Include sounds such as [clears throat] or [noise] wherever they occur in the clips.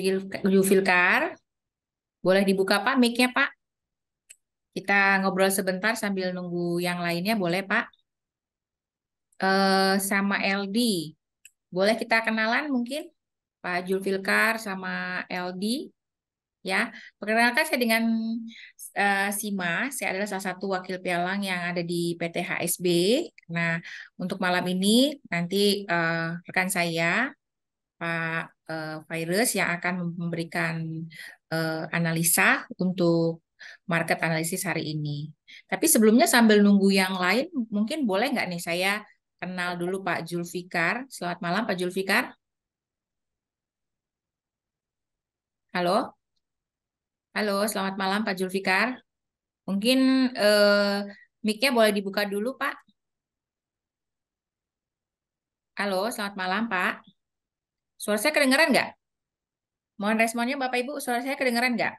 Julfikar. Boleh dibuka Pak mic-nya Pak? Kita ngobrol sebentar sambil nunggu yang lainnya boleh Pak? Eh, sama LD. Boleh kita kenalan mungkin? Pak Julfilkar sama LD. Ya, perkenalkan saya dengan uh, Sima. Saya adalah salah satu wakil pialang yang ada di PT HSB. Nah, untuk malam ini nanti uh, rekan saya Pak uh, virus yang akan memberikan uh, analisa untuk market analisis hari ini. Tapi sebelumnya sambil nunggu yang lain, mungkin boleh nggak nih saya kenal dulu Pak Julfikar. Selamat malam Pak Julfikar. Halo? Halo, selamat malam Pak Julfikar. Mungkin eh, mic-nya boleh dibuka dulu Pak. Halo, selamat malam Pak. Suara saya kedengeran nggak? Mohon responnya Bapak Ibu, suara saya kedengeran nggak?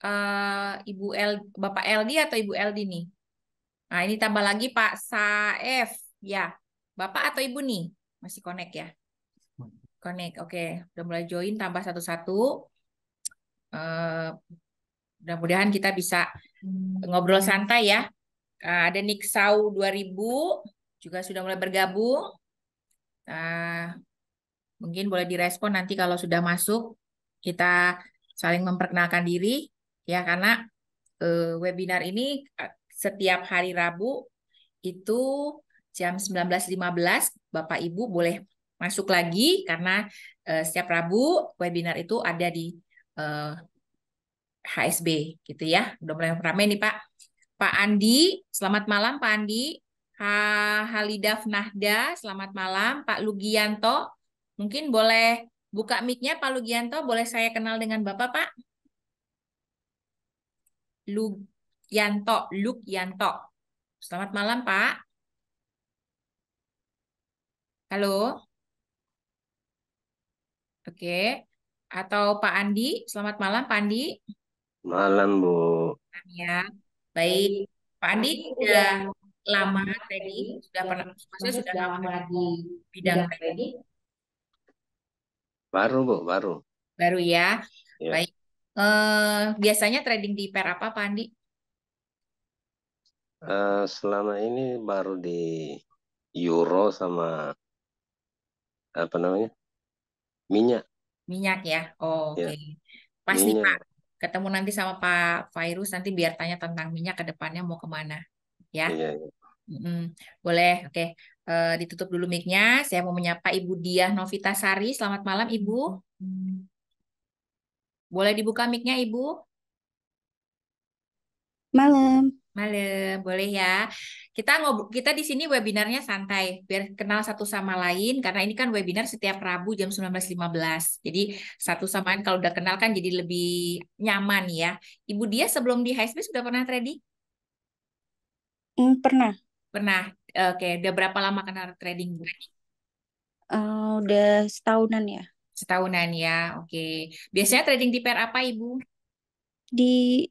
Uh, Ibu L, Bapak Eldi atau Ibu Eldi nih? Nah ini tambah lagi Pak Saef, ya. Bapak atau Ibu nih? Masih connect ya? Connect, oke. Okay. Udah mulai join, tambah satu-satu. Uh, mudah-mudahan kita bisa ngobrol santai ya. Uh, ada Niksau 2000, juga sudah mulai bergabung. Uh, Mungkin boleh direspon nanti kalau sudah masuk kita saling memperkenalkan diri ya karena eh, webinar ini eh, setiap hari Rabu itu jam 19.15 Bapak Ibu boleh masuk lagi karena eh, setiap Rabu webinar itu ada di HSB gitu ya. Udah mulai ramai nih Pak. Pak Andi, selamat malam Pak Andi. Ha, Halidaf Nahda, selamat malam. Pak Lugianto, Mungkin boleh buka mic-nya Pak Lugianto, boleh saya kenal dengan Bapak Pak? Lugianto, Lugianto. Selamat malam Pak. Halo. Oke. Atau Pak Andi, selamat malam Pak Andi. Malam Bu. Ya, baik. Pak Andi sudah lama tadi, sudah pernah, maksudnya sudah lama di bidang tadi. Baru, Bu, baru. Baru ya. ya. Baik. Uh, biasanya trading di pair apa, Pak Andi? Uh, selama ini baru di euro sama apa namanya? Minyak. Minyak ya. Oh, Oke. Ya. Pasti minyak. Pak. Ketemu nanti sama Pak Virus nanti biar tanya tentang minyak ke depannya mau kemana. Ya. Iya, iya. Mm, boleh, oke. Uh, ditutup dulu mic-nya. Saya mau menyapa Ibu Diah Novita Sari. Selamat malam, Ibu. Boleh dibuka mic-nya, Ibu? Malam. Malam, boleh ya. Kita ngobrol, kita di sini webinarnya santai, biar kenal satu sama lain karena ini kan webinar setiap Rabu jam 19.15. Jadi satu sama lain kalau udah kenal kan jadi lebih nyaman ya. Ibu dia sebelum di HSB sudah pernah trading? Hmm pernah. Pernah. Oke, udah berapa lama kenal trading? Uh, udah setahunan ya. Setahunan ya, oke. Biasanya trading di pair apa, Ibu? Di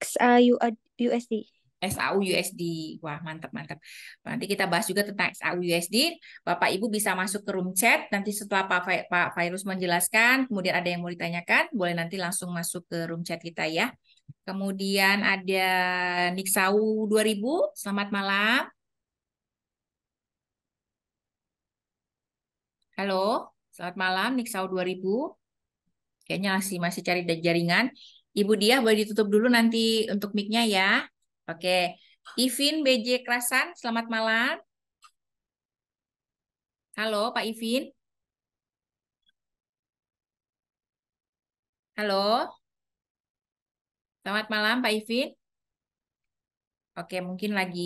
XAU USD. SAU USD. Wah, mantap mantap. Nanti kita bahas juga tentang SAU USD. Bapak Ibu bisa masuk ke room chat nanti setelah Pak Pak Virus menjelaskan, kemudian ada yang mau ditanyakan, boleh nanti langsung masuk ke room chat kita ya. Kemudian ada Niksau 2000, selamat malam. Halo, selamat malam Niksau 2000. Kayaknya masih masih cari jaringan. Ibu Dia boleh ditutup dulu nanti untuk mic-nya ya. Oke. Ivin BJ Krasan, selamat malam. Halo Pak Ivin. Halo. Selamat malam Pak Ivin. Oke, mungkin lagi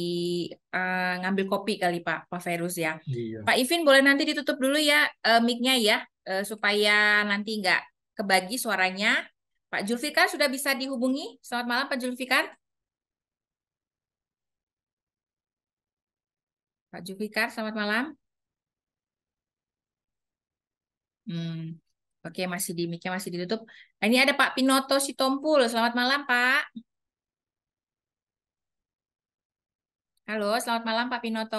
uh, ngambil kopi kali Pak Pak Ferus ya. Iya. Pak Ivin boleh nanti ditutup dulu ya uh, mic-nya ya uh, supaya nanti nggak kebagi suaranya. Pak Julfikar sudah bisa dihubungi. Selamat malam Pak Julfikar. Pak Julfikar, selamat malam. Hmm. Oke, masih di mic masih ditutup. Nah, ini ada Pak Pinoto Sitompul. Selamat malam, Pak. Halo, selamat malam Pak Pinoto.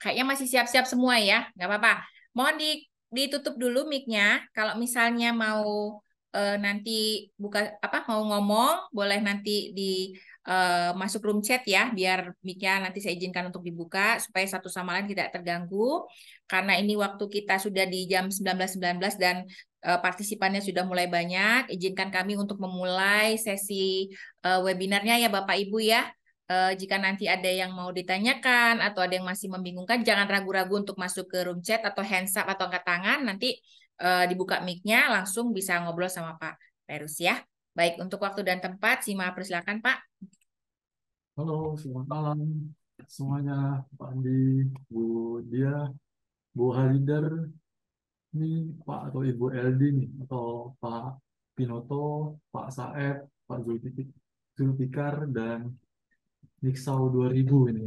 Kayaknya masih siap-siap semua ya, nggak apa-apa. Mohon di, ditutup dulu mic-nya. Kalau misalnya mau e, nanti buka apa mau ngomong, boleh nanti di uh, masuk room chat ya, biar mic-nya nanti saya izinkan untuk dibuka supaya satu sama lain tidak terganggu. Karena ini waktu kita sudah di jam 19.19 .19 dan uh, partisipannya sudah mulai banyak, izinkan kami untuk memulai sesi uh, webinarnya ya Bapak Ibu ya. jika nanti ada yang mau ditanyakan atau ada yang masih membingungkan, jangan ragu-ragu untuk masuk ke room chat atau hands up atau angkat tangan. Nanti dibuka mic-nya langsung bisa ngobrol sama Pak Perus ya. Baik, untuk waktu dan tempat, Sima persilakan Pak. Halo, selamat malam semuanya. Pak Andi, Bu Dia, Bu Halider, ini Pak atau Ibu Eldi nih, atau Pak Pinoto, Pak Saeb, Pak Zulfikar, dan Niksau 2000 ini.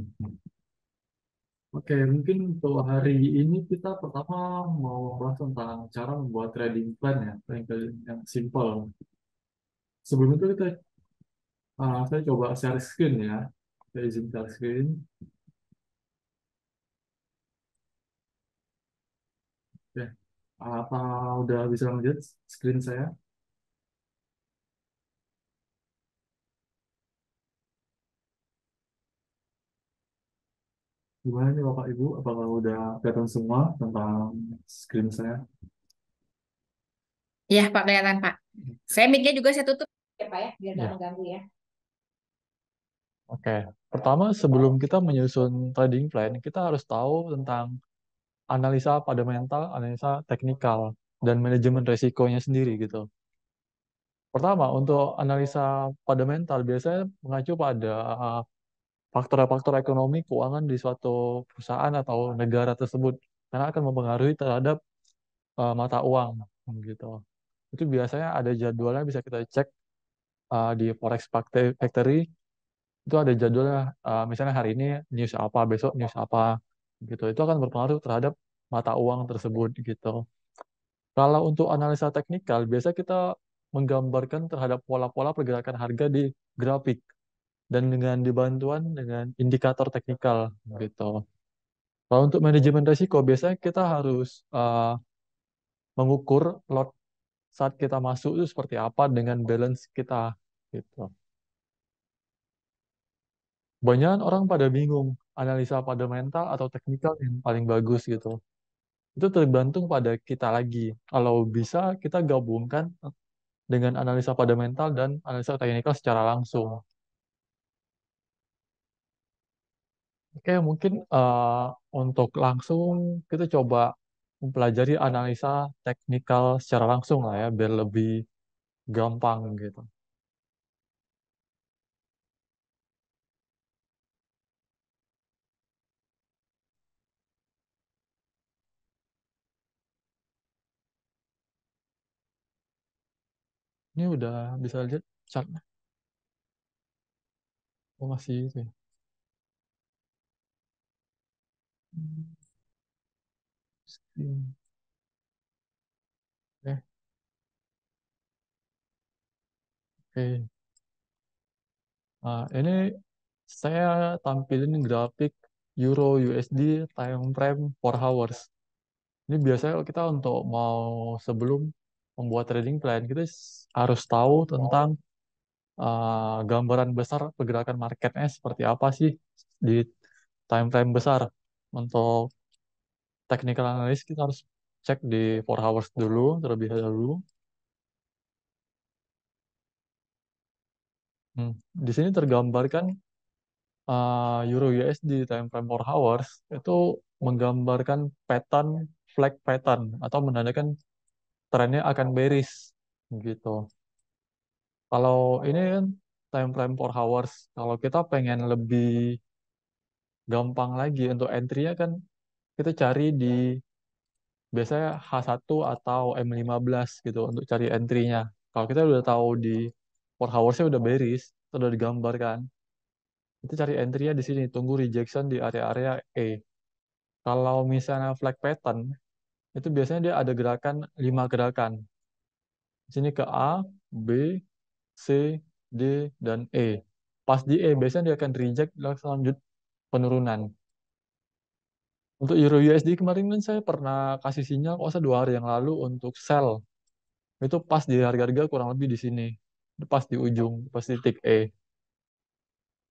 Oke, mungkin untuk hari ini kita pertama mau bahas tentang cara membuat trading plan ya, trading yang simple. Sebelum itu kita Uh, saya coba share screen ya. Saya izin share screen. Oke. Okay. Apa udah bisa melihat screen saya? Gimana nih Bapak Ibu? Apakah udah kelihatan semua tentang screen saya? Iya, Pak kelihatan Pak. Saya mic juga saya tutup ya Pak ya, biar enggak ya. mengganggu ya. Oke, pertama sebelum kita menyusun trading plan, kita harus tahu tentang analisa pada mental, analisa teknikal, dan manajemen resikonya sendiri gitu. Pertama, untuk analisa pada mental biasanya mengacu pada eh, faktor-faktor ekonomi keuangan di suatu perusahaan atau negara tersebut karena akan mempengaruhi terhadap uh, mata uang gitu. Itu biasanya ada jadwalnya bisa kita cek uh, di Forex Factory itu ada jadwalnya uh, misalnya hari ini news apa besok news apa gitu itu akan berpengaruh terhadap mata uang tersebut gitu kalau untuk analisa teknikal biasa kita menggambarkan terhadap pola-pola pergerakan harga di grafik dan dengan dibantuan dengan indikator teknikal gitu kalau untuk manajemen risiko biasanya kita harus uh, mengukur lot saat kita masuk itu seperti apa dengan balance kita gitu banyak orang pada bingung analisa pada mental atau teknikal yang paling bagus gitu. Itu tergantung pada kita lagi. Kalau bisa kita gabungkan dengan analisa pada mental dan analisa teknikal secara langsung. Oke, mungkin uh, untuk langsung kita coba mempelajari analisa teknikal secara langsung lah ya, biar lebih gampang gitu. Ini udah bisa lihat chartnya. Oh masih itu ya. Oke. Nah, ini saya tampilin grafik Euro USD time frame 4 hours. Ini biasanya kita untuk mau sebelum membuat trading plan kita harus tahu tentang uh, gambaran besar pergerakan marketnya seperti apa sih di time frame besar untuk technical analysis kita harus cek di 4 hours dulu terlebih dahulu Hmm. Di sini tergambarkan uh, Euro USD time frame 4 hours itu menggambarkan pattern flag pattern atau menandakan trennya akan beris gitu. Kalau ini kan time frame 4 hours, kalau kita pengen lebih gampang lagi untuk entry-nya kan kita cari di biasanya H1 atau M15 gitu untuk cari entry-nya. Kalau kita udah tahu di 4 hours-nya udah beris, sudah digambarkan. Itu cari entry-nya di sini, tunggu rejection di area-area E. Kalau misalnya flag pattern, itu biasanya dia ada gerakan lima gerakan. Di sini ke A, B, C, D, dan E. Pas di E, biasanya dia akan reject langsung lanjut penurunan. Untuk Euro USD kemarin kan saya pernah kasih sinyal, kalau saya dua hari yang lalu untuk sell. Itu pas di harga-harga kurang lebih di sini. Pas di ujung, pas di titik E.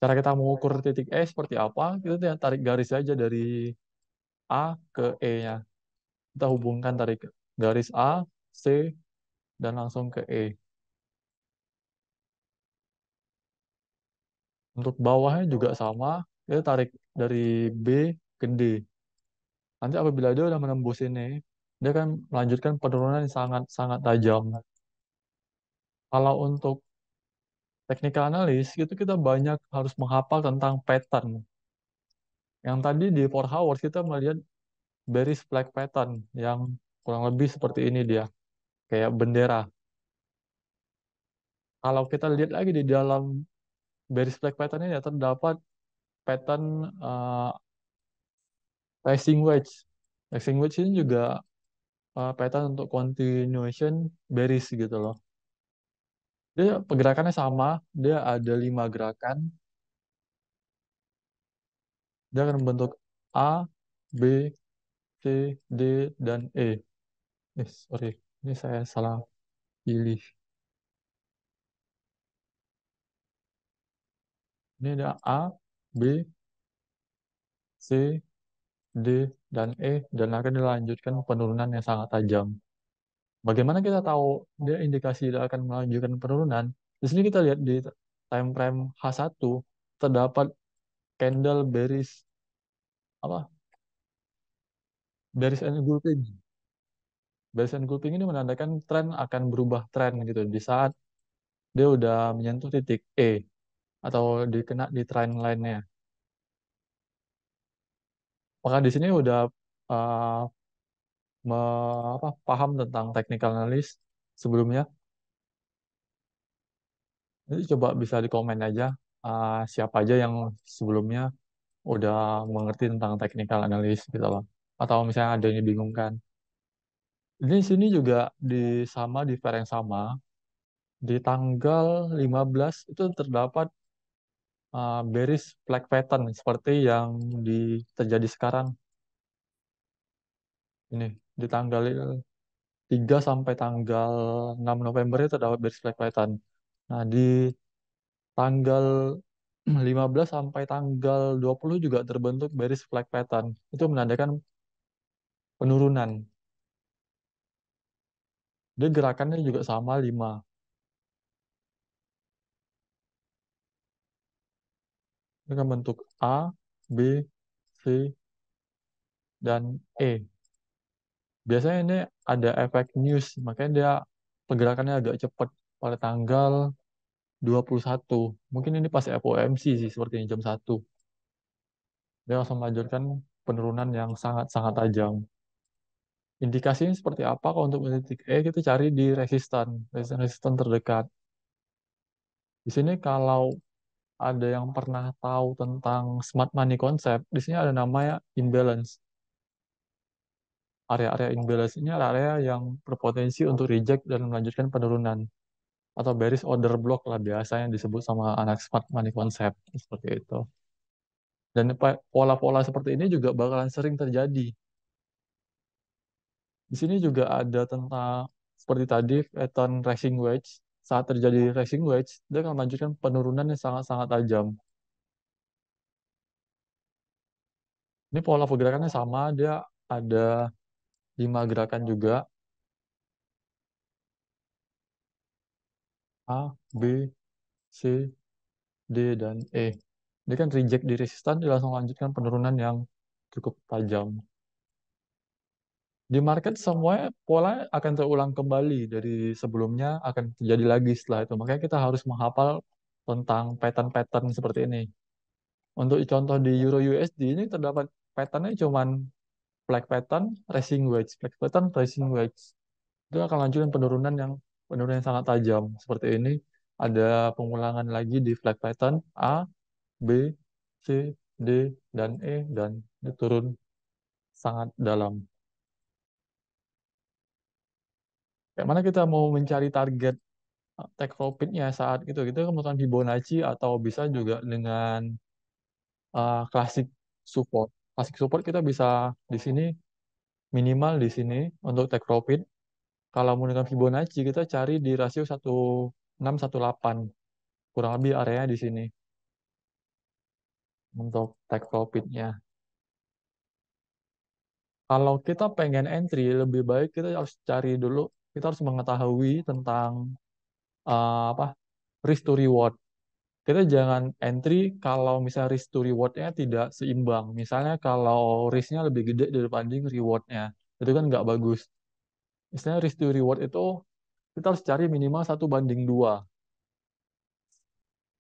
Cara kita mengukur titik E seperti apa, kita tarik garis saja dari A ke E-nya kita hubungkan tarik garis A, C, dan langsung ke E. Untuk bawahnya juga sama, kita tarik dari B ke D. Nanti apabila dia sudah menembus ini, dia akan melanjutkan penurunan yang sangat-sangat tajam. Kalau untuk teknik analis, itu kita banyak harus menghafal tentang pattern. Yang tadi di 4 hours kita melihat baris flag pattern yang kurang lebih seperti ini dia. Kayak bendera. Kalau kita lihat lagi di dalam baris flag pattern ini ya, terdapat pattern uh, racing wedge. Racing wedge ini juga uh, pattern untuk continuation baris gitu loh. Dia pergerakannya sama, dia ada lima gerakan. Dia akan membentuk A, B, C, D, dan E. Eh, sorry, ini saya salah pilih. Ini ada A, B, C, D, dan E, dan akan dilanjutkan penurunan yang sangat tajam. Bagaimana kita tahu dia indikasi dia akan melanjutkan penurunan? Di sini kita lihat di time frame H1 terdapat candle bearish apa Barisan gulping. and engulfing ini menandakan tren akan berubah tren gitu di saat dia udah menyentuh titik E atau dikena di trend lainnya. Maka di sini udah uh, me, apa, paham tentang technical analysis sebelumnya. Jadi coba bisa dikomen aja uh, siapa aja yang sebelumnya udah mengerti tentang technical analysis gitu loh atau misalnya ada yang kan ini sini juga di sama di fair yang sama di tanggal 15 itu terdapat uh, bearish flag pattern seperti yang di, terjadi sekarang ini di tanggal 3 sampai tanggal 6 November itu terdapat bearish flag pattern nah di tanggal 15 sampai tanggal 20 juga terbentuk bearish flag pattern. Itu menandakan penurunan. Dia gerakannya juga sama 5. Dengan bentuk A, B, C, dan E. Biasanya ini ada efek news, makanya dia pergerakannya agak cepat pada tanggal 21. Mungkin ini pas FOMC sih seperti ini jam 1. Dia langsung melanjutkan penurunan yang sangat-sangat tajam indikasinya seperti apa kalau untuk titik E kita cari di resistan resistan resistan terdekat di sini kalau ada yang pernah tahu tentang smart money konsep di sini ada namanya imbalance area-area imbalance ini adalah area yang berpotensi untuk reject dan melanjutkan penurunan atau bearish order block lah biasanya disebut sama anak smart money konsep seperti itu dan pola-pola seperti ini juga bakalan sering terjadi di sini juga ada tentang seperti tadi pattern rising wedge. Saat terjadi rising wedge, dia akan melanjutkan penurunan yang sangat-sangat tajam. Ini pola pergerakannya sama, dia ada lima gerakan juga. A, B, C, D, dan E. Dia kan reject di resistance, dia langsung lanjutkan penurunan yang cukup tajam. Di market semua pola akan terulang kembali dari sebelumnya akan terjadi lagi setelah itu. Makanya kita harus menghafal tentang pattern-pattern seperti ini. Untuk contoh di Euro USD ini terdapat patternnya cuman flag pattern, racing wedge, flag pattern, racing wedge. Itu akan lanjutkan penurunan yang penurunan yang sangat tajam seperti ini. Ada pengulangan lagi di flag pattern A, B, C, D, dan E dan diturun sangat dalam. Kayak mana kita mau mencari target uh, take profitnya saat itu kita gitu, menggunakan Fibonacci atau bisa juga dengan uh, klasik support. Klasik support kita bisa di sini minimal di sini untuk take profit. Kalau menggunakan Fibonacci kita cari di rasio 1618 kurang lebih area di sini untuk take profitnya. Kalau kita pengen entry lebih baik kita harus cari dulu kita harus mengetahui tentang uh, apa risk to reward. Kita jangan entry kalau misalnya risk to rewardnya tidak seimbang. Misalnya kalau risknya lebih gede daripada rewardnya, itu kan nggak bagus. Misalnya risk to reward itu kita harus cari minimal satu banding dua.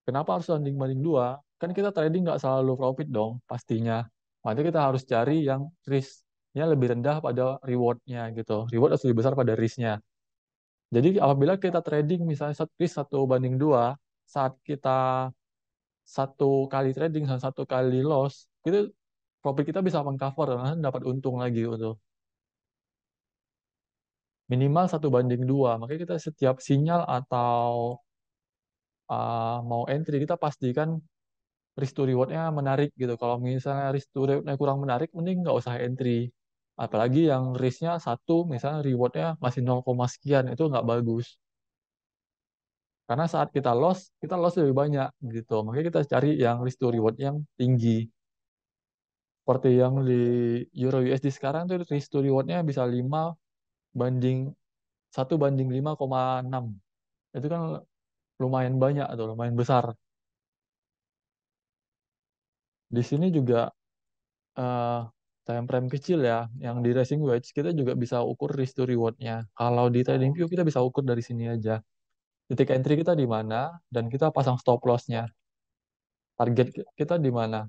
Kenapa harus banding banding dua? Kan kita trading nggak selalu profit dong, pastinya. Nanti kita harus cari yang risk risknya lebih rendah pada rewardnya gitu. Reward harus lebih besar pada risknya. Jadi apabila kita trading misalnya satu risk satu banding dua saat kita satu kali trading dan satu kali loss, itu profit kita bisa mengcover dan dapat untung lagi untuk gitu. minimal satu banding dua. Makanya kita setiap sinyal atau uh, mau entry kita pastikan risk to rewardnya menarik gitu. Kalau misalnya risk to rewardnya kurang menarik, mending nggak usah entry apalagi yang risknya satu misalnya rewardnya masih 0, sekian itu nggak bagus karena saat kita loss kita loss lebih banyak gitu makanya kita cari yang risk to reward yang tinggi seperti yang di Euro USD sekarang tuh risk to rewardnya bisa 5 banding satu banding 5,6 itu kan lumayan banyak atau lumayan besar di sini juga uh, time frame kecil ya, yang di racing wedge kita juga bisa ukur risk to rewardnya. Kalau di trading view kita bisa ukur dari sini aja. Titik entry kita di mana dan kita pasang stop lossnya. Target kita di mana?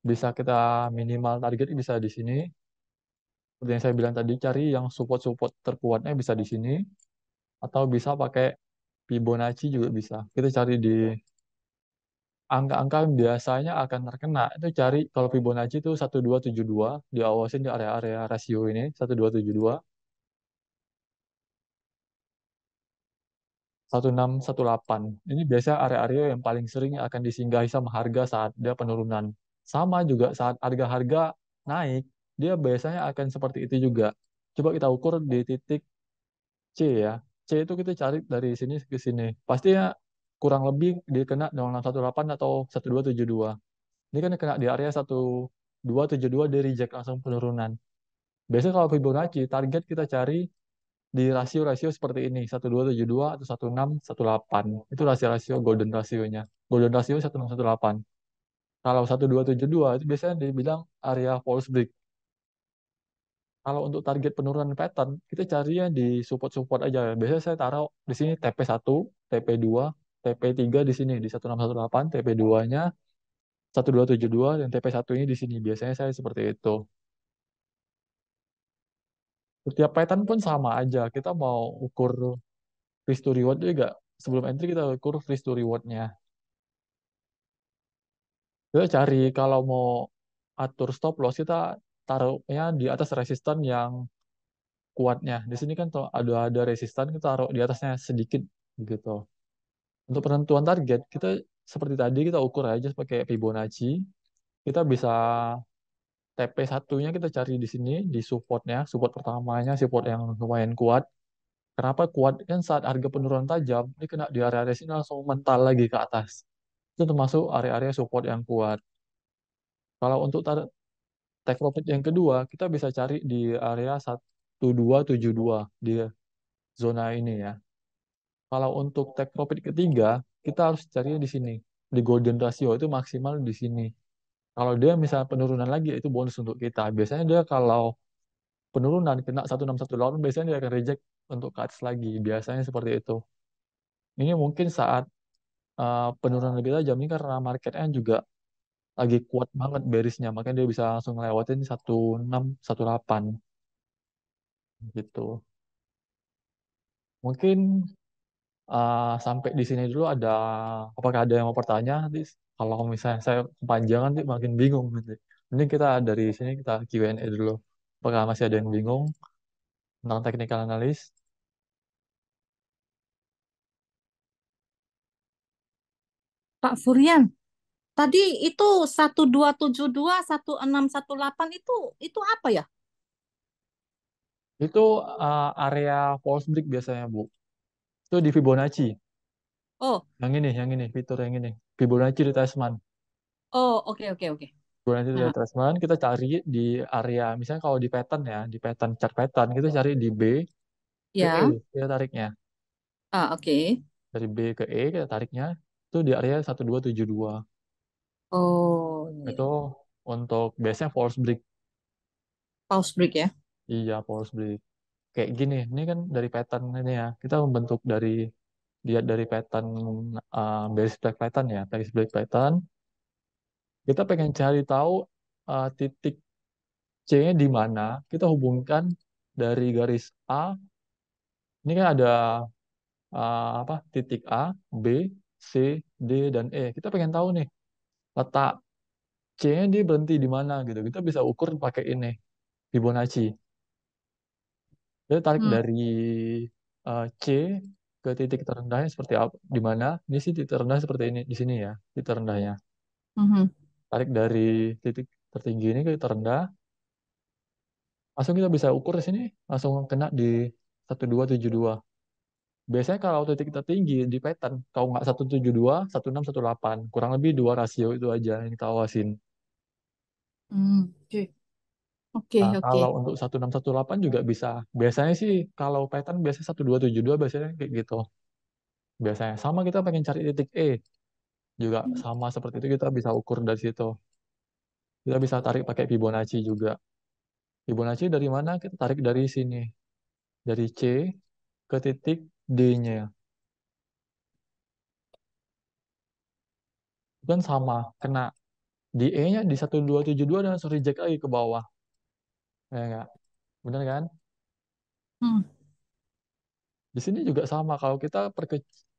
Bisa kita minimal target bisa di sini. Seperti yang saya bilang tadi, cari yang support-support terkuatnya bisa di sini. Atau bisa pakai Fibonacci juga bisa. Kita cari di angka-angka biasanya akan terkena. Itu cari kalau Fibonacci itu 1272, diawasin di area-area rasio ini 1272. 1618. Ini biasa area-area yang paling sering akan disinggahi sama harga saat dia penurunan. Sama juga saat harga-harga naik, dia biasanya akan seperti itu juga. Coba kita ukur di titik C ya. C itu kita cari dari sini ke sini. Pastinya kurang lebih dikena 0618 atau 1272. Ini kan kena di area 1272 dari reject langsung penurunan. Biasanya kalau Fibonacci, target kita cari di rasio-rasio seperti ini, 1272 atau 1618. Itu rasio-rasio golden rasionya. Golden rasio 1618. Kalau 1272 itu biasanya dibilang area false break. Kalau untuk target penurunan pattern, kita carinya di support-support aja. Biasanya saya taruh di sini TP1, TP2, TP3 di sini di 1618, TP2-nya 1272 dan TP1 ini di sini. Biasanya saya seperti itu. Setiap pattern pun sama aja. Kita mau ukur risk to reward juga. Sebelum entry kita ukur risk to reward-nya. Kita cari kalau mau atur stop loss kita taruhnya di atas resisten yang kuatnya. Di sini kan ada ada resisten kita taruh di atasnya sedikit gitu. Untuk penentuan target, kita seperti tadi kita ukur aja pakai Fibonacci. Kita bisa tp satunya kita cari di sini, di supportnya, support pertamanya, support yang lumayan kuat. Kenapa kuat? Kan saat harga penurunan tajam, ini kena di area-area sini langsung mental lagi ke atas. Itu termasuk area-area support yang kuat. Kalau untuk take profit yang kedua, kita bisa cari di area 1272 di zona ini ya. Kalau untuk take profit ketiga, kita harus cari di sini. Di golden ratio itu maksimal di sini. Kalau dia misalnya penurunan lagi, ya itu bonus untuk kita. Biasanya dia kalau penurunan kena 1618, biasanya dia akan reject untuk cuts lagi. Biasanya seperti itu. Ini mungkin saat uh, penurunan lebih tajam ini karena marketnya juga lagi kuat banget berisnya, makanya dia bisa langsung lewatin 1618 gitu. Mungkin uh, sampai di sini dulu ada apakah ada yang mau bertanya nanti kalau misalnya saya kepanjangan nanti makin bingung nanti mending kita dari sini kita Q&A dulu apakah masih ada yang bingung tentang technical analysis Pak Furian, tadi itu satu satu dua dua tujuh 1272, 1618 itu itu apa ya? Itu uh, area false break biasanya, Bu. Itu di Fibonacci. Oh. Yang ini, yang ini, fitur yang ini. Fibonacci retracement. Oh, oke, oke, oke. Fibonacci nah. retracement kita cari di area, misalnya kalau di pattern ya, di pattern, chart pattern, kita cari di B ke e, Ya. kita tariknya. Ah, oke. Dari B ke E kita tariknya, itu di area 1272. Oh, iya. Itu untuk biasanya false break. false break ya. Iya, false break kayak gini ini kan dari pattern ini ya kita membentuk dari lihat dari pattern uh, eh, baris black pattern ya baris black pattern kita pengen cari tahu uh, titik C-nya di mana kita hubungkan dari garis A ini kan ada uh, apa titik A B C D dan E kita pengen tahu nih letak C-nya dia berhenti di mana gitu kita bisa ukur pakai ini Fibonacci jadi tarik Hmm. dari uh, C ke titik terendahnya seperti apa? di mana, ini sih titik terendah seperti ini, di sini ya, titik terendahnya. Hmm. Tarik dari titik tertinggi ini ke titik terendah. Langsung kita bisa ukur di sini, langsung kena di 1272. Biasanya kalau titik tertinggi di pattern, kalau nggak 172, 16, 18, kurang lebih dua rasio itu aja yang kita awasin. Hmm. oke. Oke, Nah, oke. kalau untuk 1618 juga bisa. Biasanya sih kalau Python biasanya 1272 biasanya kayak gitu. Biasanya sama kita pengen cari titik E juga hmm. sama seperti itu kita bisa ukur dari situ. Kita bisa tarik pakai Fibonacci juga. Fibonacci dari mana? Kita tarik dari sini. Dari C ke titik D-nya. Itu kan sama, kena. Di E-nya di 1272 dan langsung reject lagi ke bawah. Ya enggak? Bener kan? Hmm. Di sini juga sama. Kalau kita perke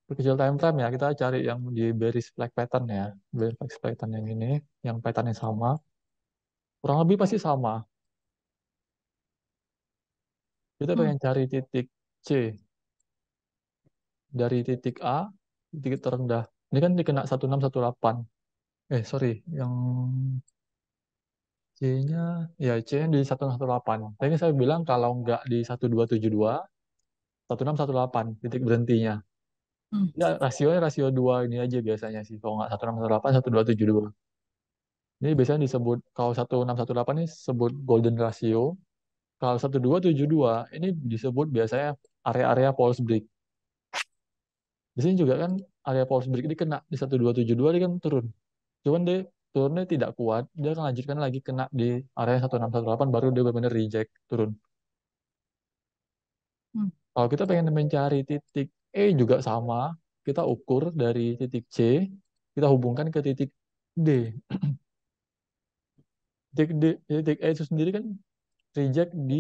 perkecil time frame ya, kita cari yang di bearish flag pattern ya. Bearish flag pattern yang ini, yang pattern yang sama. Kurang lebih pasti sama. Kita Hmm. pengen cari titik C. Dari titik A, titik terendah. Ini kan dikena 1618. Eh, sorry. Yang C-nya, ya C-nya di 1618. Tadi saya bilang kalau nggak di 1272, 1618 titik berhentinya. Hmm. Nggak, rasionya rasio 2 ya, ini aja biasanya sih. Kalau nggak 1618, 1272. Ini biasanya disebut, kalau 1618 ini disebut golden ratio. Kalau 1272 ini disebut biasanya area-area pulse break. Di sini juga kan area pulse break ini kena di 1272 ini kan turun. Cuman deh turunnya tidak kuat, dia akan lanjutkan lagi kena di area 1618 baru dia benar-benar reject turun. Hmm. Kalau kita pengen mencari titik E juga sama, kita ukur dari titik C, kita hubungkan ke titik D. [clears throat] titik D, titik E itu sendiri kan reject di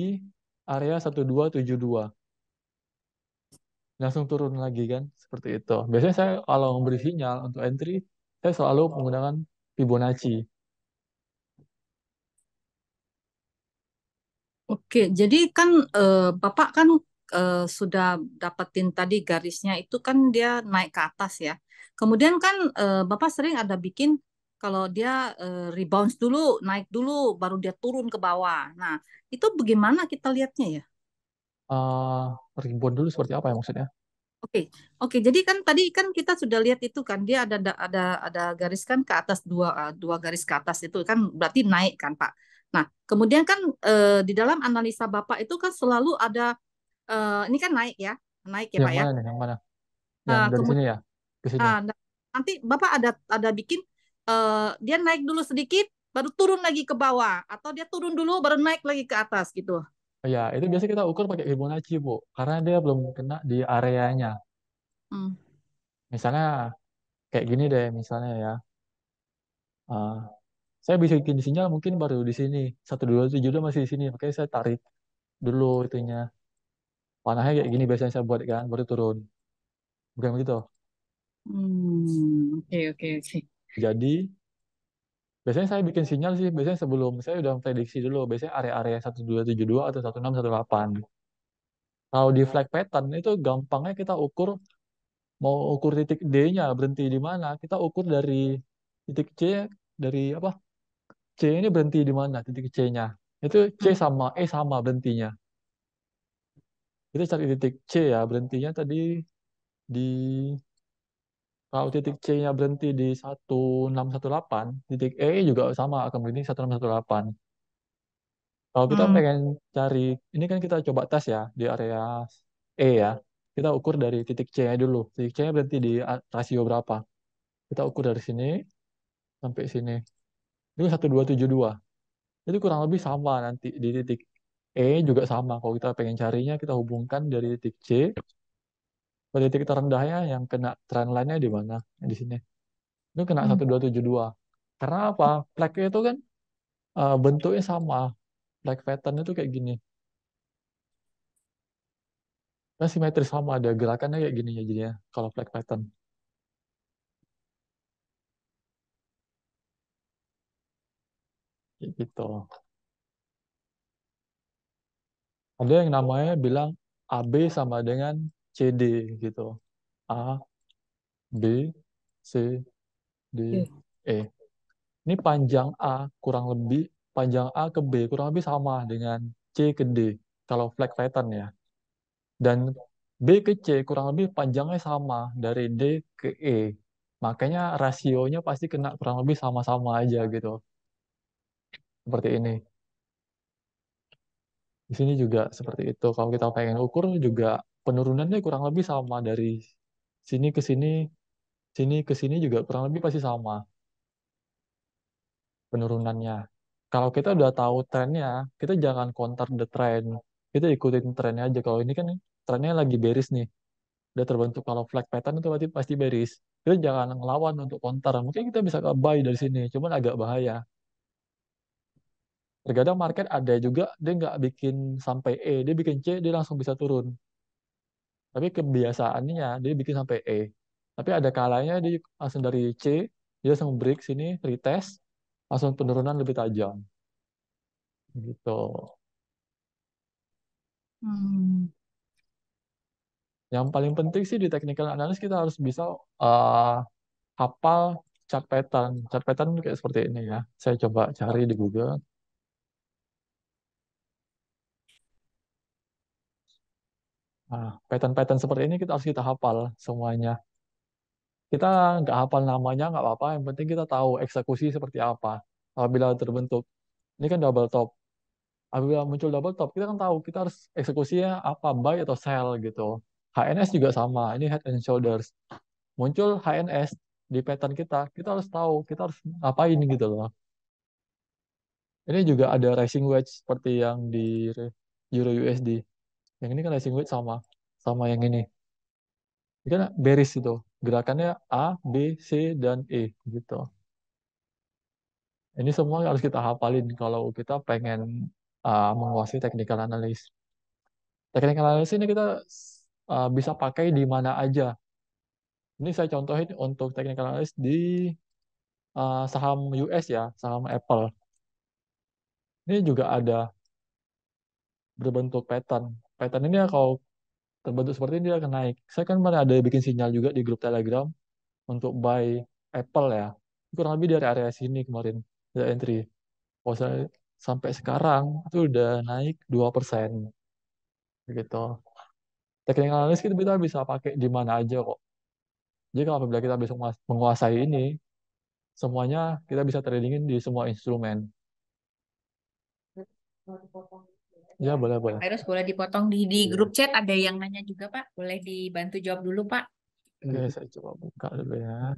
area 1272 langsung turun lagi kan seperti itu biasanya saya kalau memberi sinyal untuk entry saya selalu menggunakan Fibonacci. Oke, jadi kan eh, Bapak kan eh, sudah dapetin tadi garisnya itu kan dia naik ke atas ya. Kemudian kan eh, Bapak sering ada bikin kalau dia eh, rebounds dulu, naik dulu, baru dia turun ke bawah. Nah, itu bagaimana kita lihatnya ya? Uh, rebound dulu seperti apa ya maksudnya? Oke, okay. oke. Okay, jadi kan tadi kan kita sudah lihat itu kan dia ada ada ada garis kan ke atas dua eh, dua garis ke atas itu kan berarti naik kan Pak. Nah kemudian kan eh, di dalam analisa Bapak itu kan selalu ada eh, ini kan naik ya naik ya yang Pak ya? mana ya. Nih, yang mana? Eh, yang nah, dari sini ya ah, Nah, nanti Bapak ada ada bikin eh, dia naik dulu sedikit baru turun lagi ke bawah atau dia turun dulu baru naik lagi ke atas gitu. Ya, itu biasa kita ukur pakai Fibonacci, Bu. Karena dia belum kena di areanya. Hmm. Misalnya kayak gini deh, misalnya ya. Uh, saya bisa bikin sinyal mungkin baru di sini. Satu dua tujuh masih di sini. Makanya saya tarik dulu itunya. Panahnya kayak gini biasanya saya buat kan, baru turun. Bukan begitu. Hmm, oke oke oke. Jadi biasanya saya bikin sinyal sih biasanya sebelum saya udah prediksi dulu biasanya area-area 1272 atau 1618 kalau di flag pattern itu gampangnya kita ukur mau ukur titik D-nya berhenti di mana kita ukur dari titik C dari apa C ini berhenti di mana titik C-nya itu C hmm. sama E sama berhentinya kita cari titik C ya berhentinya tadi di kalau titik C-nya berhenti di 1618, titik E juga sama akan berhenti 1618. Kalau kita Hmm. pengen cari, ini kan kita coba tes ya di area E ya. Kita ukur dari titik C-nya dulu. Titik C-nya berhenti di rasio berapa? Kita ukur dari sini sampai sini. Itu 1272. Jadi kurang lebih sama nanti di titik E juga sama. Kalau kita pengen carinya, kita hubungkan dari titik C pada titik terendahnya yang kena trendline-nya di mana? Di sini. Itu kena hmm. satu dua tujuh dua. Karena apa? Flag itu kan uh, bentuknya sama. Flag pattern itu kayak gini. Nah, simetris sama ada gerakannya kayak gini ya jadinya kalau flag pattern. Kayak gitu. Ada yang namanya bilang AB sama dengan C D gitu. A, B, C, D, iya. E. Ini panjang A kurang lebih, panjang A ke B kurang lebih sama dengan C ke D, kalau flag pattern ya. Dan B ke C kurang lebih panjangnya sama dari D ke E. Makanya rasionya pasti kena kurang lebih sama-sama aja gitu. Seperti ini. Di sini juga seperti itu. Kalau kita pengen ukur juga penurunannya kurang lebih sama dari sini ke sini, sini ke sini juga kurang lebih pasti sama penurunannya. Kalau kita udah tahu trennya, kita jangan counter the trend. Kita ikutin trennya aja. Kalau ini kan trennya lagi beris nih. Udah terbentuk kalau flag pattern itu berarti pasti beris. Kita jangan ngelawan untuk counter. Mungkin kita bisa buy dari sini, cuman agak bahaya. Terkadang market ada juga dia nggak bikin sampai E, dia bikin C, dia langsung bisa turun tapi kebiasaannya dia bikin sampai E tapi ada kalanya dia langsung dari C dia langsung break sini retest langsung penurunan lebih tajam gitu hmm. yang paling penting sih di technical analysis kita harus bisa uh, hafal chart pattern chart pattern kayak seperti ini ya saya coba cari di Google pattern ah, pattern-pattern seperti ini kita harus kita hafal semuanya. Kita nggak hafal namanya, nggak apa-apa. Yang penting kita tahu eksekusi seperti apa. Apabila terbentuk. Ini kan double top. Apabila muncul double top, kita kan tahu kita harus eksekusinya apa, buy atau sell gitu. HNS juga sama, ini head and shoulders. Muncul HNS di pattern kita, kita harus tahu, kita harus ngapain gitu loh. Ini juga ada rising wedge seperti yang di Euro USD yang ini kan rising wedge sama. Sama yang ini. Ini kan beris itu. Gerakannya A, B, C, dan E. Gitu. Ini semua harus kita hafalin kalau kita pengen uh, menguasai technical analysis. Technical analysis ini kita uh, bisa pakai di mana aja. Ini saya contohin untuk technical analysis di uh, saham US ya, saham Apple. Ini juga ada berbentuk pattern pattern ini ya kalau terbentuk seperti ini dia akan naik. Saya kan mana ada bikin sinyal juga di grup Telegram untuk buy Apple ya. Kurang lebih dari area sini kemarin, ada entry. Kalau saya sampai sekarang itu udah naik 2%. Begitu. Teknik analisis kita bisa pakai di mana aja kok. Jadi kalau apabila kita bisa menguasai ini, semuanya kita bisa tradingin di semua instrumen. Ya, nah, boleh, boleh. Virus boleh dipotong di di iya. grup chat ada yang nanya juga, Pak. Boleh dibantu jawab dulu, Pak. Oke, saya coba buka dulu ya.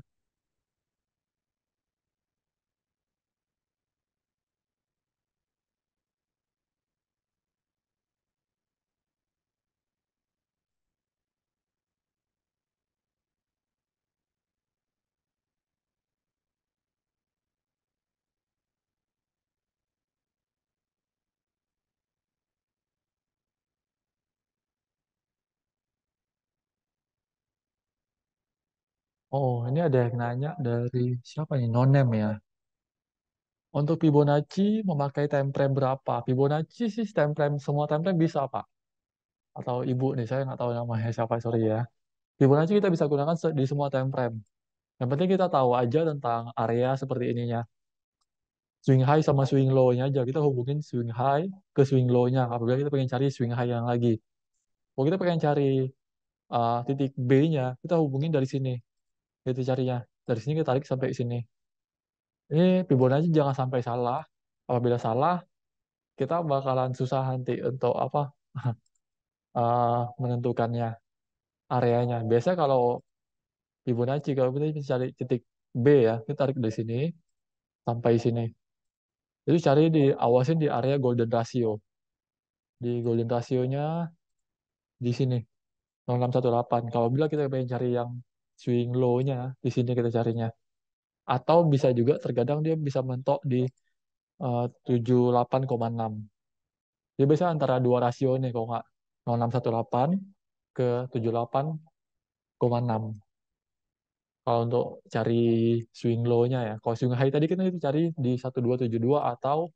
Oh, ini ada yang nanya dari siapa nih? Nonem ya. Untuk Fibonacci memakai time frame berapa? Fibonacci sih time frame semua time frame bisa Pak. Atau Ibu nih, saya nggak tahu namanya siapa, sorry ya. Fibonacci kita bisa gunakan di semua time frame. Yang penting kita tahu aja tentang area seperti ininya. Swing high sama swing low-nya aja. Kita hubungin swing high ke swing low-nya. Apabila kita pengen cari swing high yang lagi. Kalau kita pengen cari uh, titik B-nya, kita hubungin dari sini itu carinya dari sini kita tarik sampai sini ini fibonacci jangan sampai salah apabila salah kita bakalan susah nanti untuk apa uh, [laughs] menentukannya areanya biasanya kalau Fibonacci kalau kita cari titik B ya kita tarik dari sini sampai sini itu cari di awasin di area golden ratio di golden rasionya di sini 0618 kalau bila kita pengen cari yang swing low-nya di sini kita carinya atau bisa juga terkadang dia bisa mentok di eh, uh, 78,6 dia bisa antara dua rasio nih kalau nggak 0618 ke 78,6 kalau untuk cari swing low-nya ya kalau swing high tadi kan kita itu cari di 1272 atau